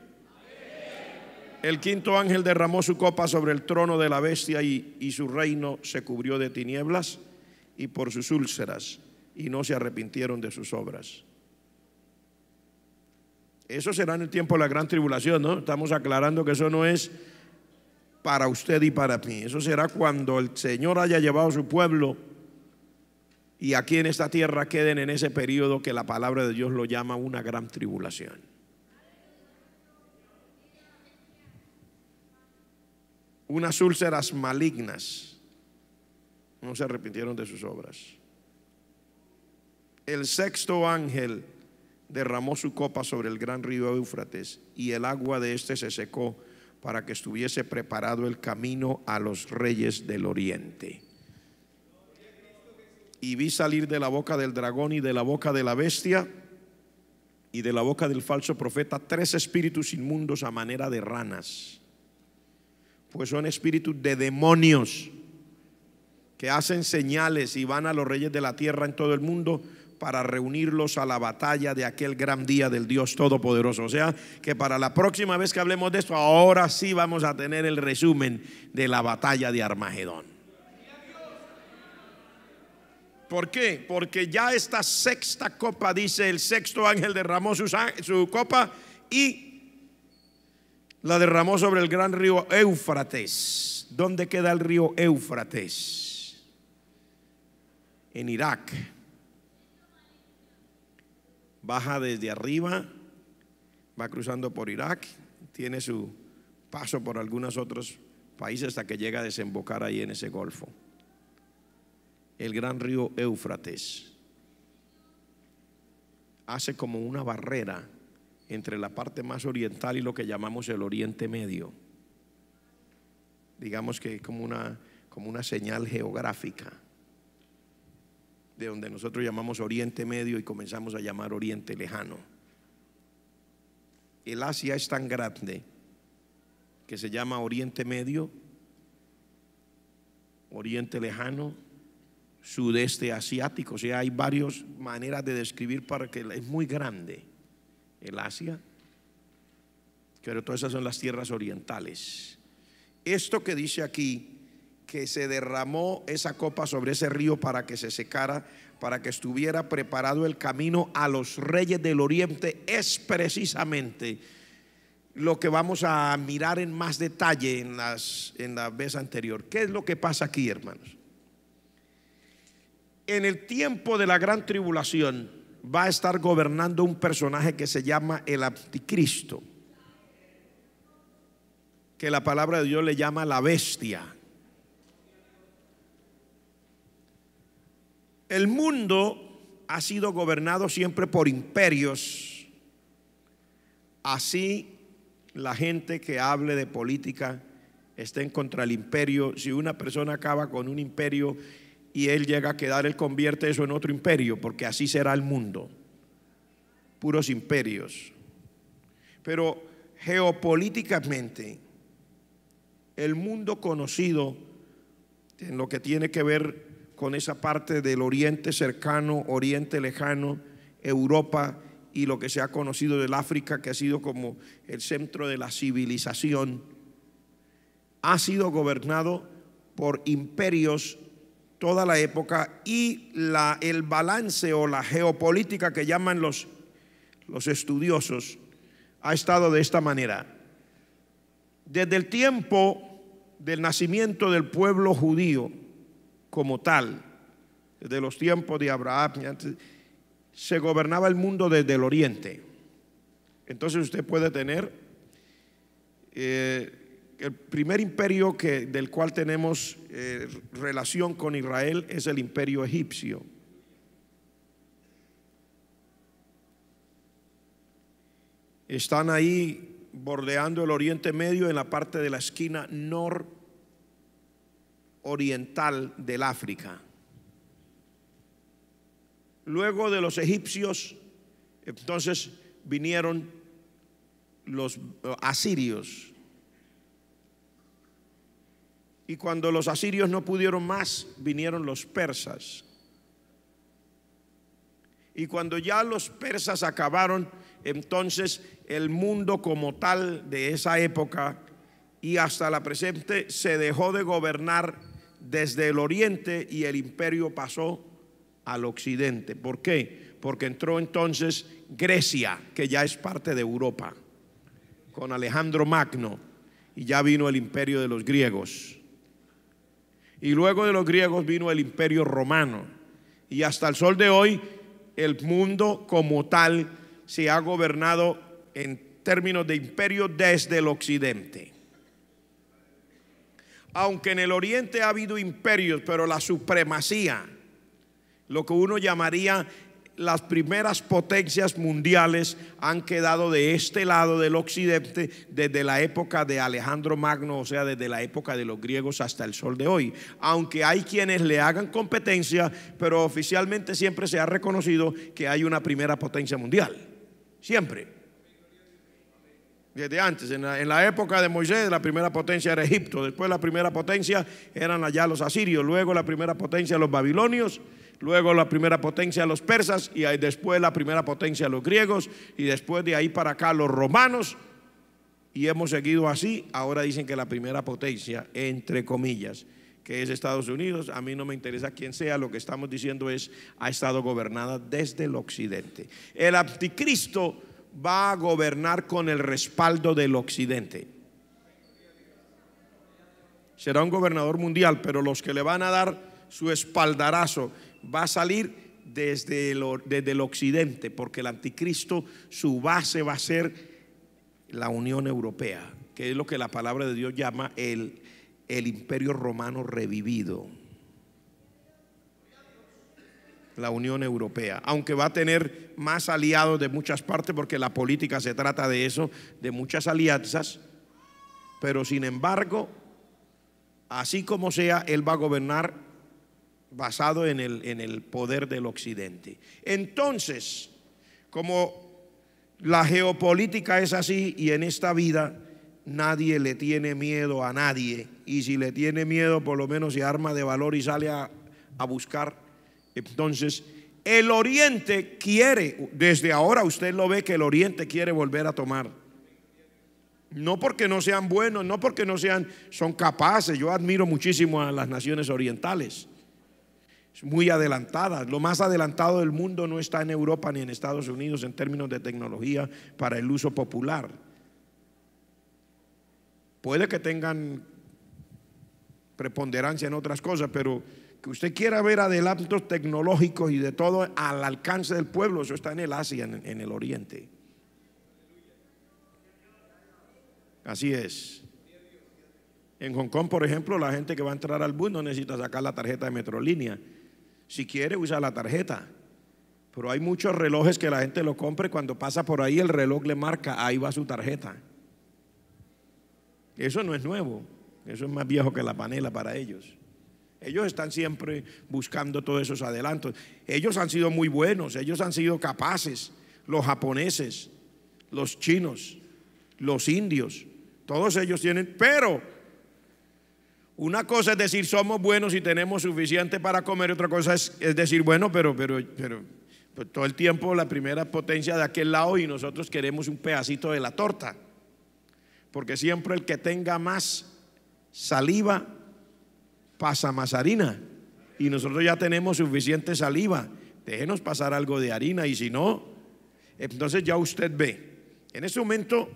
El quinto ángel derramó su copa sobre el trono de la bestia y su reino se cubrió de tinieblas y por sus úlceras, y no se arrepintieron de sus obras. Eso será en el tiempo de la gran tribulación, ¿no? Estamos aclarando que eso no es para usted y para mí. Eso será cuando el Señor haya llevado a su pueblo y aquí en esta tierra queden en ese periodo que la palabra de Dios lo llama una gran tribulación. Unas úlceras malignas no se arrepintieron de sus obras. El sexto ángel derramó su copa sobre el gran río Éufrates y el agua de este se secó para que estuviese preparado el camino a los reyes del oriente. Y vi salir de la boca del dragón y de la boca de la bestia y de la boca del falso profeta tres espíritus inmundos a manera de ranas, pues son espíritus de demonios que hacen señales y van a los reyes de la tierra en todo el mundo para reunirlos a la batalla de aquel gran día del Dios Todopoderoso. O sea, que para la próxima vez que hablemos de esto, ahora sí vamos a tener el resumen de la batalla de Armagedón. ¿Por qué? Porque ya esta sexta copa, dice el sexto ángel, derramó su, copa y la derramó sobre el gran río Éufrates. ¿Dónde queda el río Éufrates? en Irak. Baja desde arriba, va cruzando por Irak, tiene su paso por algunos otros países hasta que llega a desembocar ahí en ese golfo. El gran río Éufrates hace como una barrera entre la parte más oriental y lo que llamamos el Oriente Medio. Digamos que es como una, como una señal geográfica de donde nosotros llamamos Oriente Medio y comenzamos a llamar Oriente Lejano. El Asia es tan grande que se llama Oriente Medio, Oriente Lejano, Sudeste Asiático. O sea, hay varias maneras de describir para que es muy grande el Asia, pero todas esas son las tierras orientales. Esto que dice aquí que se derramó esa copa sobre ese río para que se secara, para que estuviera preparado el camino a los reyes del oriente, es precisamente lo que vamos a mirar en más detalle en, las, en la vez anterior. ¿Qué es lo que pasa aquí, hermanos? En el tiempo de la gran tribulación va a estar gobernando un personaje que se llama el anticristo, que la palabra de Dios le llama la bestia. El mundo ha sido gobernado siempre por imperios. Así la gente que hable de política en contra del imperio. Si una persona acaba con un imperio y él llega a quedar, él convierte eso en otro imperio, porque así será el mundo. Puros imperios. Pero geopolíticamente, el mundo conocido en lo que tiene que ver con esa parte del oriente cercano, oriente lejano, Europa y lo que se ha conocido del África, que ha sido como el centro de la civilización, ha sido gobernado por imperios toda la época y el balance o la geopolítica que llaman los, los estudiosos ha estado de esta manera. Desde el tiempo del nacimiento del pueblo judío, como tal. Desde los tiempos de Abraham se gobernaba el mundo desde el oriente. Entonces usted puede tener eh, el primer imperio que, del cual tenemos eh, relación con Israel es el imperio egipcio. Están ahí bordeando el Oriente Medio en la parte de la esquina norte oriental del África. Luego de los egipcios, entonces vinieron los eh, asirios. Y cuando los asirios no pudieron más, vinieron los persas. Y cuando ya los persas acabaron, entonces el mundo como tal de esa época y hasta la presente se dejó de gobernar desde el oriente y el imperio pasó al occidente. ¿Por qué? Porque entró entonces Grecia, que ya es parte de Europa, con Alejandro Magno, y ya vino el imperio de los griegos. Y luego de los griegos vino el imperio romano. Y hasta el sol de hoy, el mundo como tal se ha gobernado en términos de imperio desde el occidente aunque en el oriente ha habido imperios, pero la supremacía, lo que uno llamaría las primeras potencias mundiales han quedado de este lado del occidente desde la época de Alejandro Magno, o sea, desde la época de los griegos hasta el sol de hoy. Aunque hay quienes le hagan competencia, pero oficialmente siempre se ha reconocido que hay una primera potencia mundial. Siempre desde antes. En la, época de Moisés, la primera potencia era Egipto, después la primera potencia eran allá los asirios, luego la primera potencia los babilonios, luego la primera potencia los persas y después la primera potencia los griegos y después de ahí para acá los romanos. Y hemos seguido así, ahora dicen que la primera potencia, entre comillas, que es Estados Unidos, a mí no me interesa quién sea, lo que estamos diciendo es, ha estado gobernada desde el occidente. El anticristo va a gobernar con el respaldo del occidente. Será un gobernador mundial, pero los que le van a dar su espaldarazo va a salir desde el, desde el occidente, porque el anticristo, su base va a ser la Unión Europea, que es lo que la palabra de Dios llama el imperio romano revivido la Unión Europea, aunque va a tener más aliados de muchas partes porque la política se trata de eso, de muchas alianzas, pero sin embargo, así como sea, él va a gobernar basado en el, en el poder del Occidente. Entonces, como la geopolítica es así y en esta vida nadie le tiene miedo a nadie. Y si le tiene miedo, por lo menos se arma de valor y sale a buscar entonces, el Oriente quiere, desde ahora usted lo ve que el Oriente quiere volver a tomar. No porque no sean buenos, no porque no sean, son capaces. Yo admiro muchísimo a las naciones orientales, muy adelantadas. Lo más adelantado del mundo no está en Europa ni en Estados Unidos en términos de tecnología para el uso popular. Puede que tengan preponderancia en otras cosas, pero que usted quiera ver adelantos tecnológicos y de todo al alcance del pueblo, eso está en el Asia, en, el Oriente. Así es. En Hong Kong, por ejemplo, la gente que va a entrar al bus no necesita sacar la tarjeta de Metrolínea. Si quiere, usa la tarjeta. Pero hay muchos relojes que la gente lo compre. Cuando pasa por ahí, el reloj le marca, ahí va su tarjeta. Eso no es nuevo. Eso es más viejo que la panela para ellos. Ellos están siempre buscando todos esos adelantos. Ellos han sido muy buenos, ellos han sido capaces, los japoneses, los chinos, los indios, todos ellos tienen, pero una cosa es decir somos buenos y tenemos suficiente para comer, otra cosa es, decir, bueno, pero, pero, pero todo el tiempo la primera potencia de aquel lado y nosotros queremos un pedacito de la torta, porque siempre el que tenga más saliva pasa más harina. Y nosotros ya tenemos suficiente saliva. Déjenos pasar algo de harina y si no, entonces ya usted ve. En ese momento,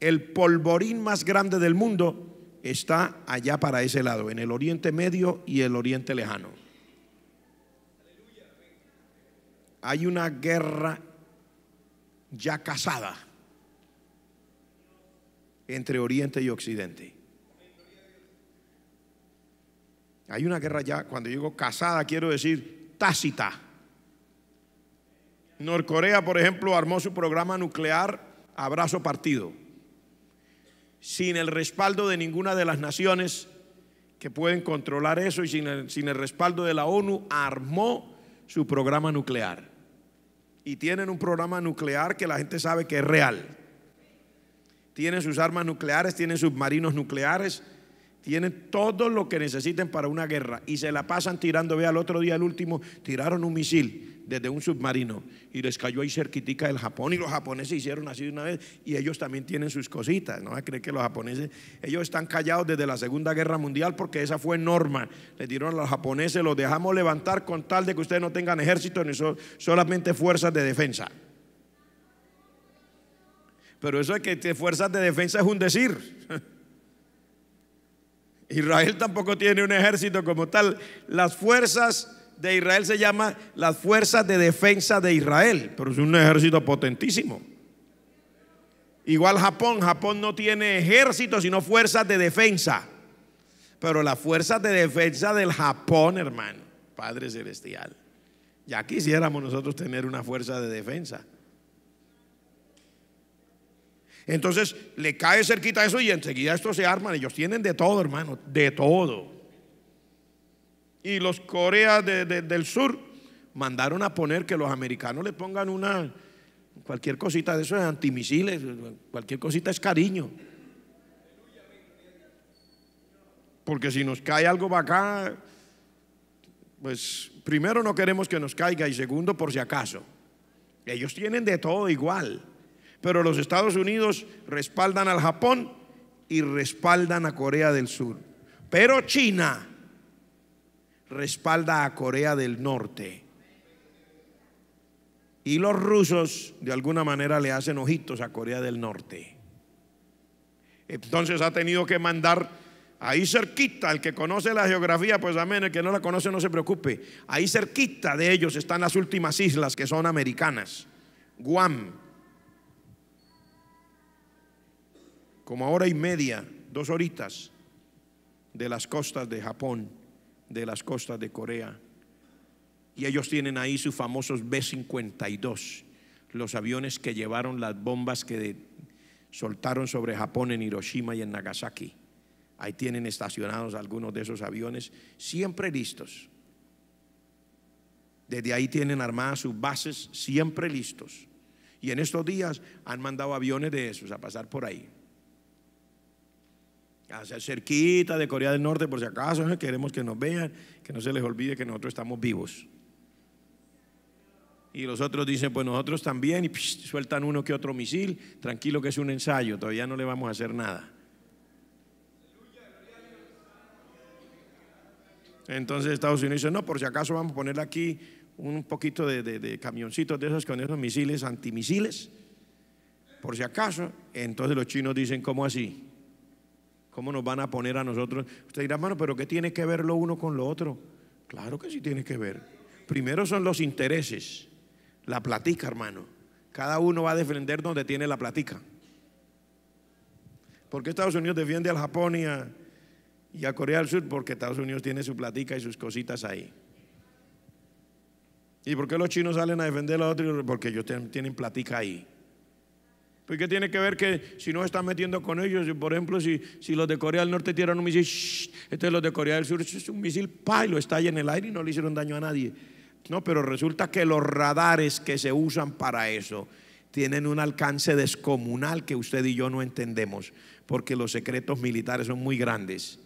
el polvorín más grande del mundo está allá para ese lado, en el Oriente Medio y el Oriente Lejano. Hay una guerra ya casada entre Oriente y Occidente. Hay una guerra ya, cuando digo casada, quiero decir tácita. Norcorea, por ejemplo, armó su programa nuclear brazo partido, sin el respaldo de ninguna de las naciones que pueden controlar eso y sin el, sin el respaldo de la ONU, armó su programa nuclear. Y tienen un programa nuclear que la gente sabe que es real. Tienen sus armas nucleares, tienen submarinos nucleares, tienen todo lo que necesiten para una guerra y se la pasan tirando. Ve el otro día, el último, tiraron un misil desde un submarino y les cayó ahí cerquitica del Japón y los japoneses hicieron así una vez y ellos también tienen sus cositas. No a creer que los japoneses, ellos están callados desde la Segunda Guerra Mundial porque esa fue norma. le dieron a los japoneses, los dejamos levantar con tal de que ustedes no tengan ejército ni solamente fuerzas de defensa. Pero eso de que fuerzas de defensa es un decir. (laughs) Israel tampoco tiene un ejército como tal. Las fuerzas de Israel se llaman las fuerzas de defensa de Israel, pero es un ejército potentísimo. Igual Japón, Japón no tiene ejército, sino fuerzas de defensa. Pero las fuerzas de defensa del Japón, hermano, Padre Celestial. Ya quisiéramos nosotros tener una fuerza de defensa. Entonces le cae cerquita eso y enseguida esto se arman. Ellos tienen de todo, hermano, de todo. Y los Coreas del Sur mandaron a poner que los americanos le pongan una, cualquier cosita de eso es antimisiles, cualquier cosita es cariño. Porque si nos cae algo bacán, acá, pues primero no queremos que nos caiga y segundo por si acaso. Ellos tienen de todo igual. Pero los Estados Unidos respaldan al Japón y respaldan a Corea del Sur. Pero China respalda a Corea del Norte. Y los rusos de alguna manera le hacen ojitos a Corea del Norte. Entonces ha tenido que mandar ahí cerquita, el que conoce la geografía, pues amén, el que no la conoce no se preocupe. Ahí cerquita de ellos están las últimas islas que son americanas. Guam, como hora y media, dos horitas de las costas de Japón, de las costas de Corea. Y ellos tienen ahí sus famosos B-52, los aviones que llevaron las bombas que soltaron sobre Japón en Hiroshima y en Nagasaki. Ahí tienen estacionados algunos de esos aviones, siempre listos. Desde ahí tienen armadas sus bases, siempre listos. Y en estos días han mandado aviones de esos a pasar por ahí hacia cerquita de Corea del Norte por si acaso, ¿eh? queremos que nos vean, que no se les olvide que nosotros estamos vivos. Y los otros dicen, pues nosotros también, y sueltan uno que otro misil, tranquilo que es un ensayo, todavía no le vamos a hacer nada. Entonces Estados Unidos dice, no, por si acaso vamos a ponerle aquí un poquito de, de camioncitos de esos con esos misiles antimisiles, por si acaso. Entonces los chinos dicen, ¿cómo así? ¿Cómo nos van a poner a nosotros? Usted dirá, hermano, pero ¿qué tiene que ver lo uno con lo otro? Claro que sí tiene que ver. Primero son los intereses, la platica, hermano. Cada uno va a defender donde tiene la platica. ¿Por qué Estados Unidos defiende al Japón y a, Corea del Sur? Porque Estados Unidos tiene su platica y sus cositas ahí. ¿Y por qué los chinos salen a defender a otros? Porque ellos tienen platica ahí. ¿Por pues, qué tiene que ver que si no están metiendo con ellos? Por ejemplo, si, los de Corea del Norte tiran un misil, Este es los de Corea del Sur es un misil, pa, y lo en el aire y no le hicieron daño a nadie. No, pero resulta que los radares que se usan para eso tienen un alcance descomunal que usted y yo no entendemos, porque los secretos militares son muy grandes.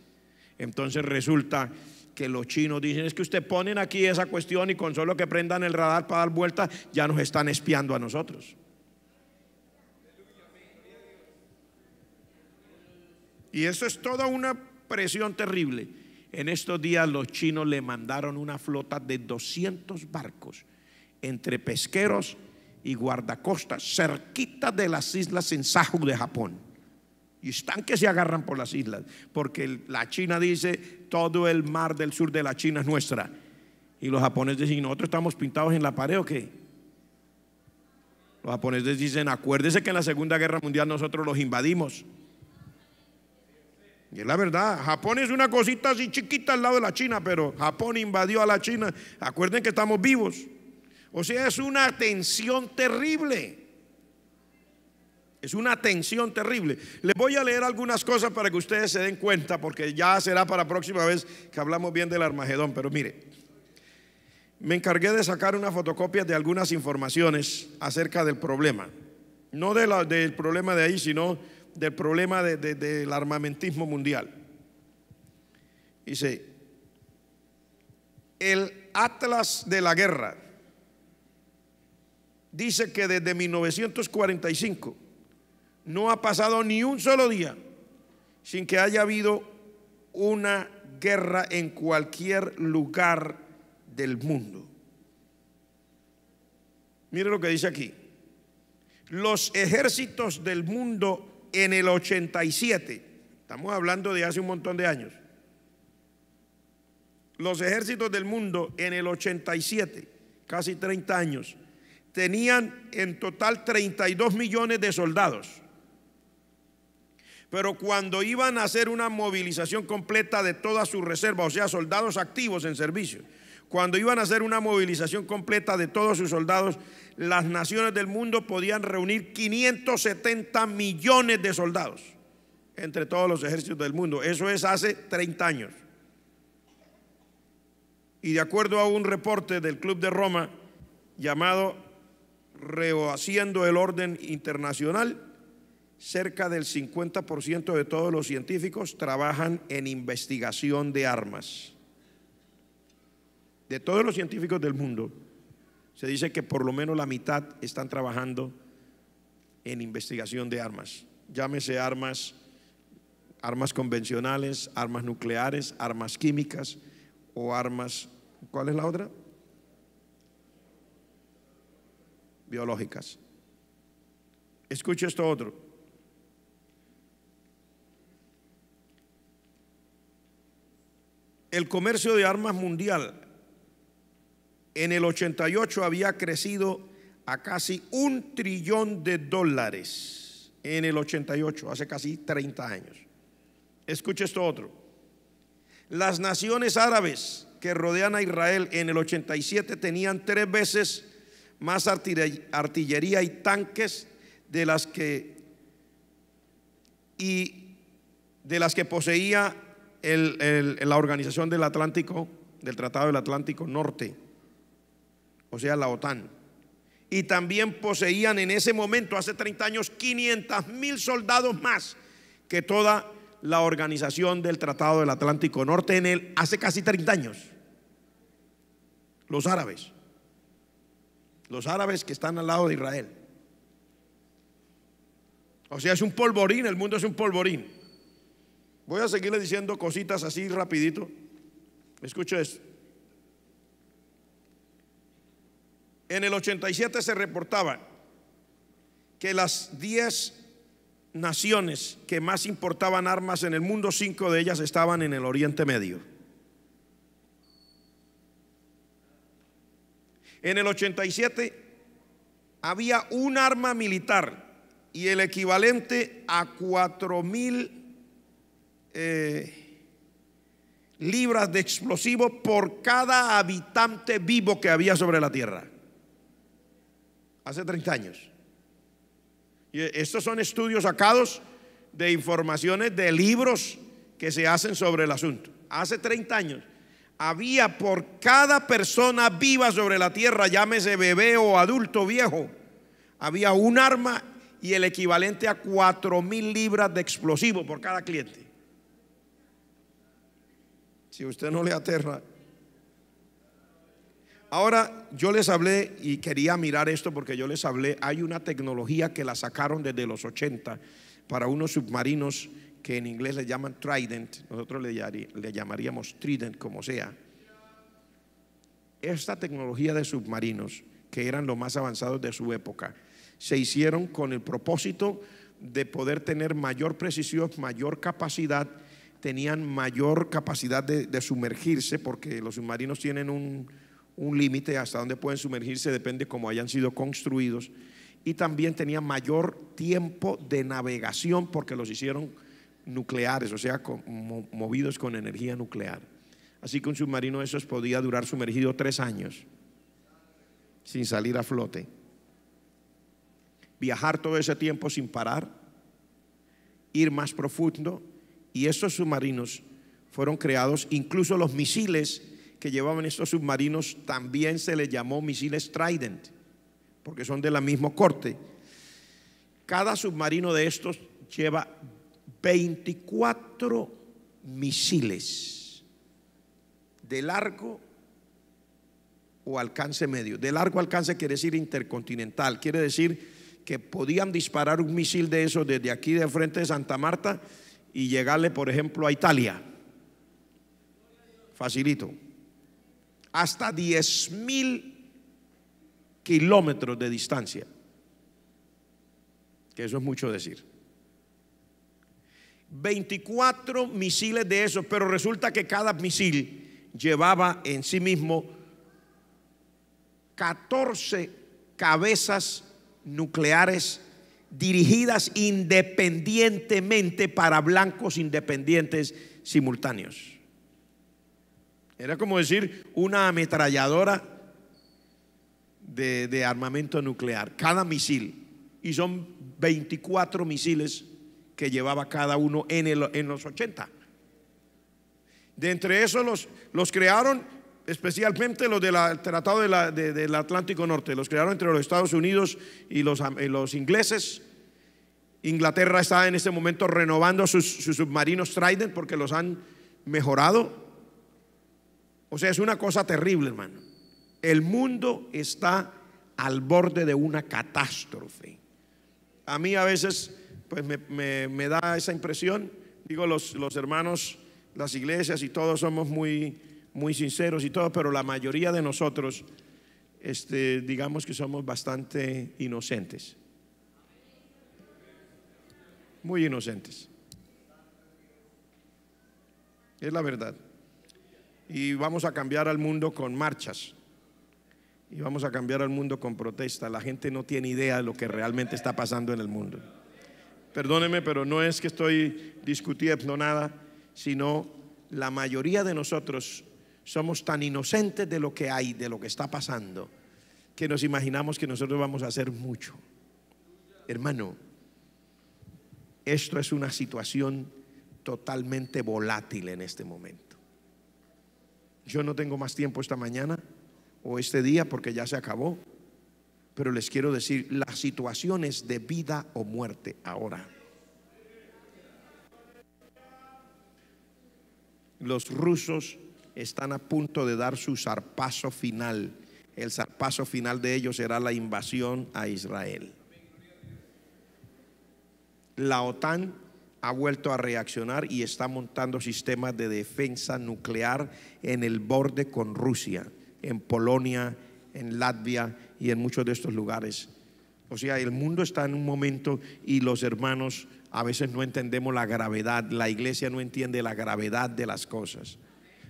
Entonces resulta que los chinos dicen, es que usted ponen aquí esa cuestión y con solo que prendan el radar para dar vuelta, ya nos están espiando a nosotros. Y eso es toda una presión terrible. En estos días los chinos le mandaron una flota de 200 barcos entre pesqueros y guardacostas, cerquita de las islas Saju de Japón. Y están que se agarran por las islas, porque la China dice, todo el mar del sur de la China es nuestra. Y los japoneses dicen, ¿nosotros estamos pintados en la pared o qué? Los japoneses dicen, acuérdese que en la Segunda Guerra Mundial nosotros los invadimos. Y es la verdad, Japón es una cosita así chiquita al lado de la China, pero Japón invadió a la China. Acuerden que estamos vivos. O sea, es una tensión terrible. Es una tensión terrible. Les voy a leer algunas cosas para que ustedes se den cuenta, porque ya será para la próxima vez que hablamos bien del Armagedón. Pero mire, me encargué de sacar una fotocopia de algunas informaciones acerca del problema. No del problema de ahí, sino del problema del armamentismo mundial. Dice, el Atlas de la Guerra dice que desde 1945 no ha pasado ni un solo día sin que haya habido una guerra en cualquier lugar del mundo. Mire lo que dice aquí. Los ejércitos del mundo en el 87, estamos hablando de hace un montón de años, los ejércitos del mundo en el 87, casi 30 años, tenían en total 32 millones de soldados. Pero cuando iban a hacer una movilización completa de toda su reserva, o sea, soldados activos en servicio, cuando iban a hacer una movilización completa de todos sus soldados, las naciones del mundo podían reunir 570 millones de soldados entre todos los ejércitos del mundo. Eso es hace 30 años. Y de acuerdo a un reporte del Club de Roma llamado Rehaciendo el Orden Internacional, cerca del 50% de todos los científicos trabajan en investigación de armas de todos los científicos del mundo, se dice que por lo menos la mitad están trabajando en investigación de armas. Llámese armas, armas convencionales, armas nucleares, armas químicas o armas, ¿cuál es la otra? Biológicas. Escuche esto otro. El comercio de armas mundial en el 88 había crecido a casi un trillón de dólares. En el 88, hace casi 30 años. Escuche esto otro. Las naciones árabes que rodean a Israel en el 87 tenían tres veces más artillería y tanques de las que y de las que poseía la organización del Atlántico, del Tratado del Atlántico Norte o sea, la OTAN. Y también poseían en ese momento, hace 30 años, 500 mil soldados más que toda la organización del Tratado del Atlántico Norte en el, hace casi 30 años. Los árabes. Los árabes que están al lado de Israel. O sea, es un polvorín, el mundo es un polvorín. Voy a seguirle diciendo cositas así rapidito. Escucha esto. En el 87 se reportaba que las 10 naciones que más importaban armas en el mundo, 5 de ellas estaban en el Oriente Medio. En el 87 había un arma militar y el equivalente a 4 mil eh, libras de explosivo por cada habitante vivo que había sobre la tierra hace 30 años. Y estos son estudios sacados de informaciones de libros que se hacen sobre el asunto. Hace 30 años había por cada persona viva sobre la tierra, llámese bebé o adulto viejo, había un arma y el equivalente a 4 mil libras de explosivo por cada cliente. Si usted no le aterra, Ahora yo les hablé y quería mirar esto porque yo les hablé, hay una tecnología que la sacaron desde los 80 para unos submarinos que en inglés le llaman Trident, nosotros le, llamaríamos Trident como sea. Esta tecnología de submarinos, que eran los más avanzados de su época, se hicieron con el propósito de poder tener mayor precisión, mayor capacidad, tenían mayor capacidad de sumergirse porque los submarinos tienen un, un límite hasta donde pueden sumergirse, depende cómo hayan sido construidos. Y también tenían mayor tiempo de navegación porque los hicieron nucleares, o sea, movidos con energía nuclear. Así que un submarino de esos podía durar sumergido tres años sin salir a flote. Viajar todo ese tiempo sin parar, ir más profundo. Y esos submarinos fueron creados, incluso los misiles que llevaban estos submarinos también se les llamó misiles Trident, porque son de la misma corte. Cada submarino de estos lleva 24 misiles de largo o alcance medio. De largo alcance quiere decir intercontinental, quiere decir que podían disparar un misil de esos desde aquí de frente de Santa Marta y llegarle, por ejemplo, a Italia. Facilito hasta 10.000 mil kilómetros de distancia. Que eso es mucho decir. 24 misiles de esos, pero resulta que cada misil llevaba en sí mismo 14 cabezas nucleares dirigidas independientemente para blancos independientes simultáneos. Era como decir una ametralladora de, armamento nuclear, cada misil. Y son 24 misiles que llevaba cada uno en, los 80. De entre esos los, crearon especialmente los del Tratado del Atlántico Norte, los crearon entre los Estados Unidos y los, ingleses. Inglaterra está en este momento renovando sus, sus submarinos Trident porque los han mejorado. O sea, es una cosa terrible, hermano. El mundo está al borde de una catástrofe. A mí a veces pues me, da esa impresión. Digo, los, hermanos, las iglesias y todos somos muy, muy sinceros y todo, pero la mayoría de nosotros, este, digamos que somos bastante inocentes. Muy inocentes. Es la verdad y vamos a cambiar al mundo con marchas. Y vamos a cambiar al mundo con protesta. La gente no tiene idea de lo que realmente está pasando en el mundo. Perdóneme, pero no es que estoy discutiendo nada, sino la mayoría de nosotros somos tan inocentes de lo que hay, de lo que está pasando, que nos imaginamos que nosotros vamos a hacer mucho. Hermano, esto es una situación totalmente volátil en este momento. Yo no tengo más tiempo esta mañana o este día porque ya se acabó. Pero les quiero decir, la situación es de vida o muerte ahora. Los rusos están a punto de dar su zarpazo final. El zarpazo final de ellos será la invasión a Israel. La OTAN ha vuelto a reaccionar y está montando sistemas de defensa nuclear en el borde con Rusia, en Polonia, en Latvia y en muchos de estos lugares. O sea, el mundo está en un momento y los hermanos a veces no entendemos la gravedad, la iglesia no entiende la gravedad de las cosas.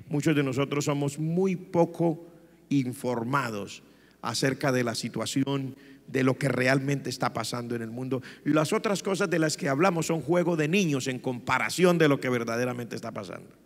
Muchos de nosotros somos muy poco informados acerca de la situación de lo que realmente está pasando en el mundo. Las otras cosas de las que hablamos son juego de niños en comparación de lo que verdaderamente está pasando.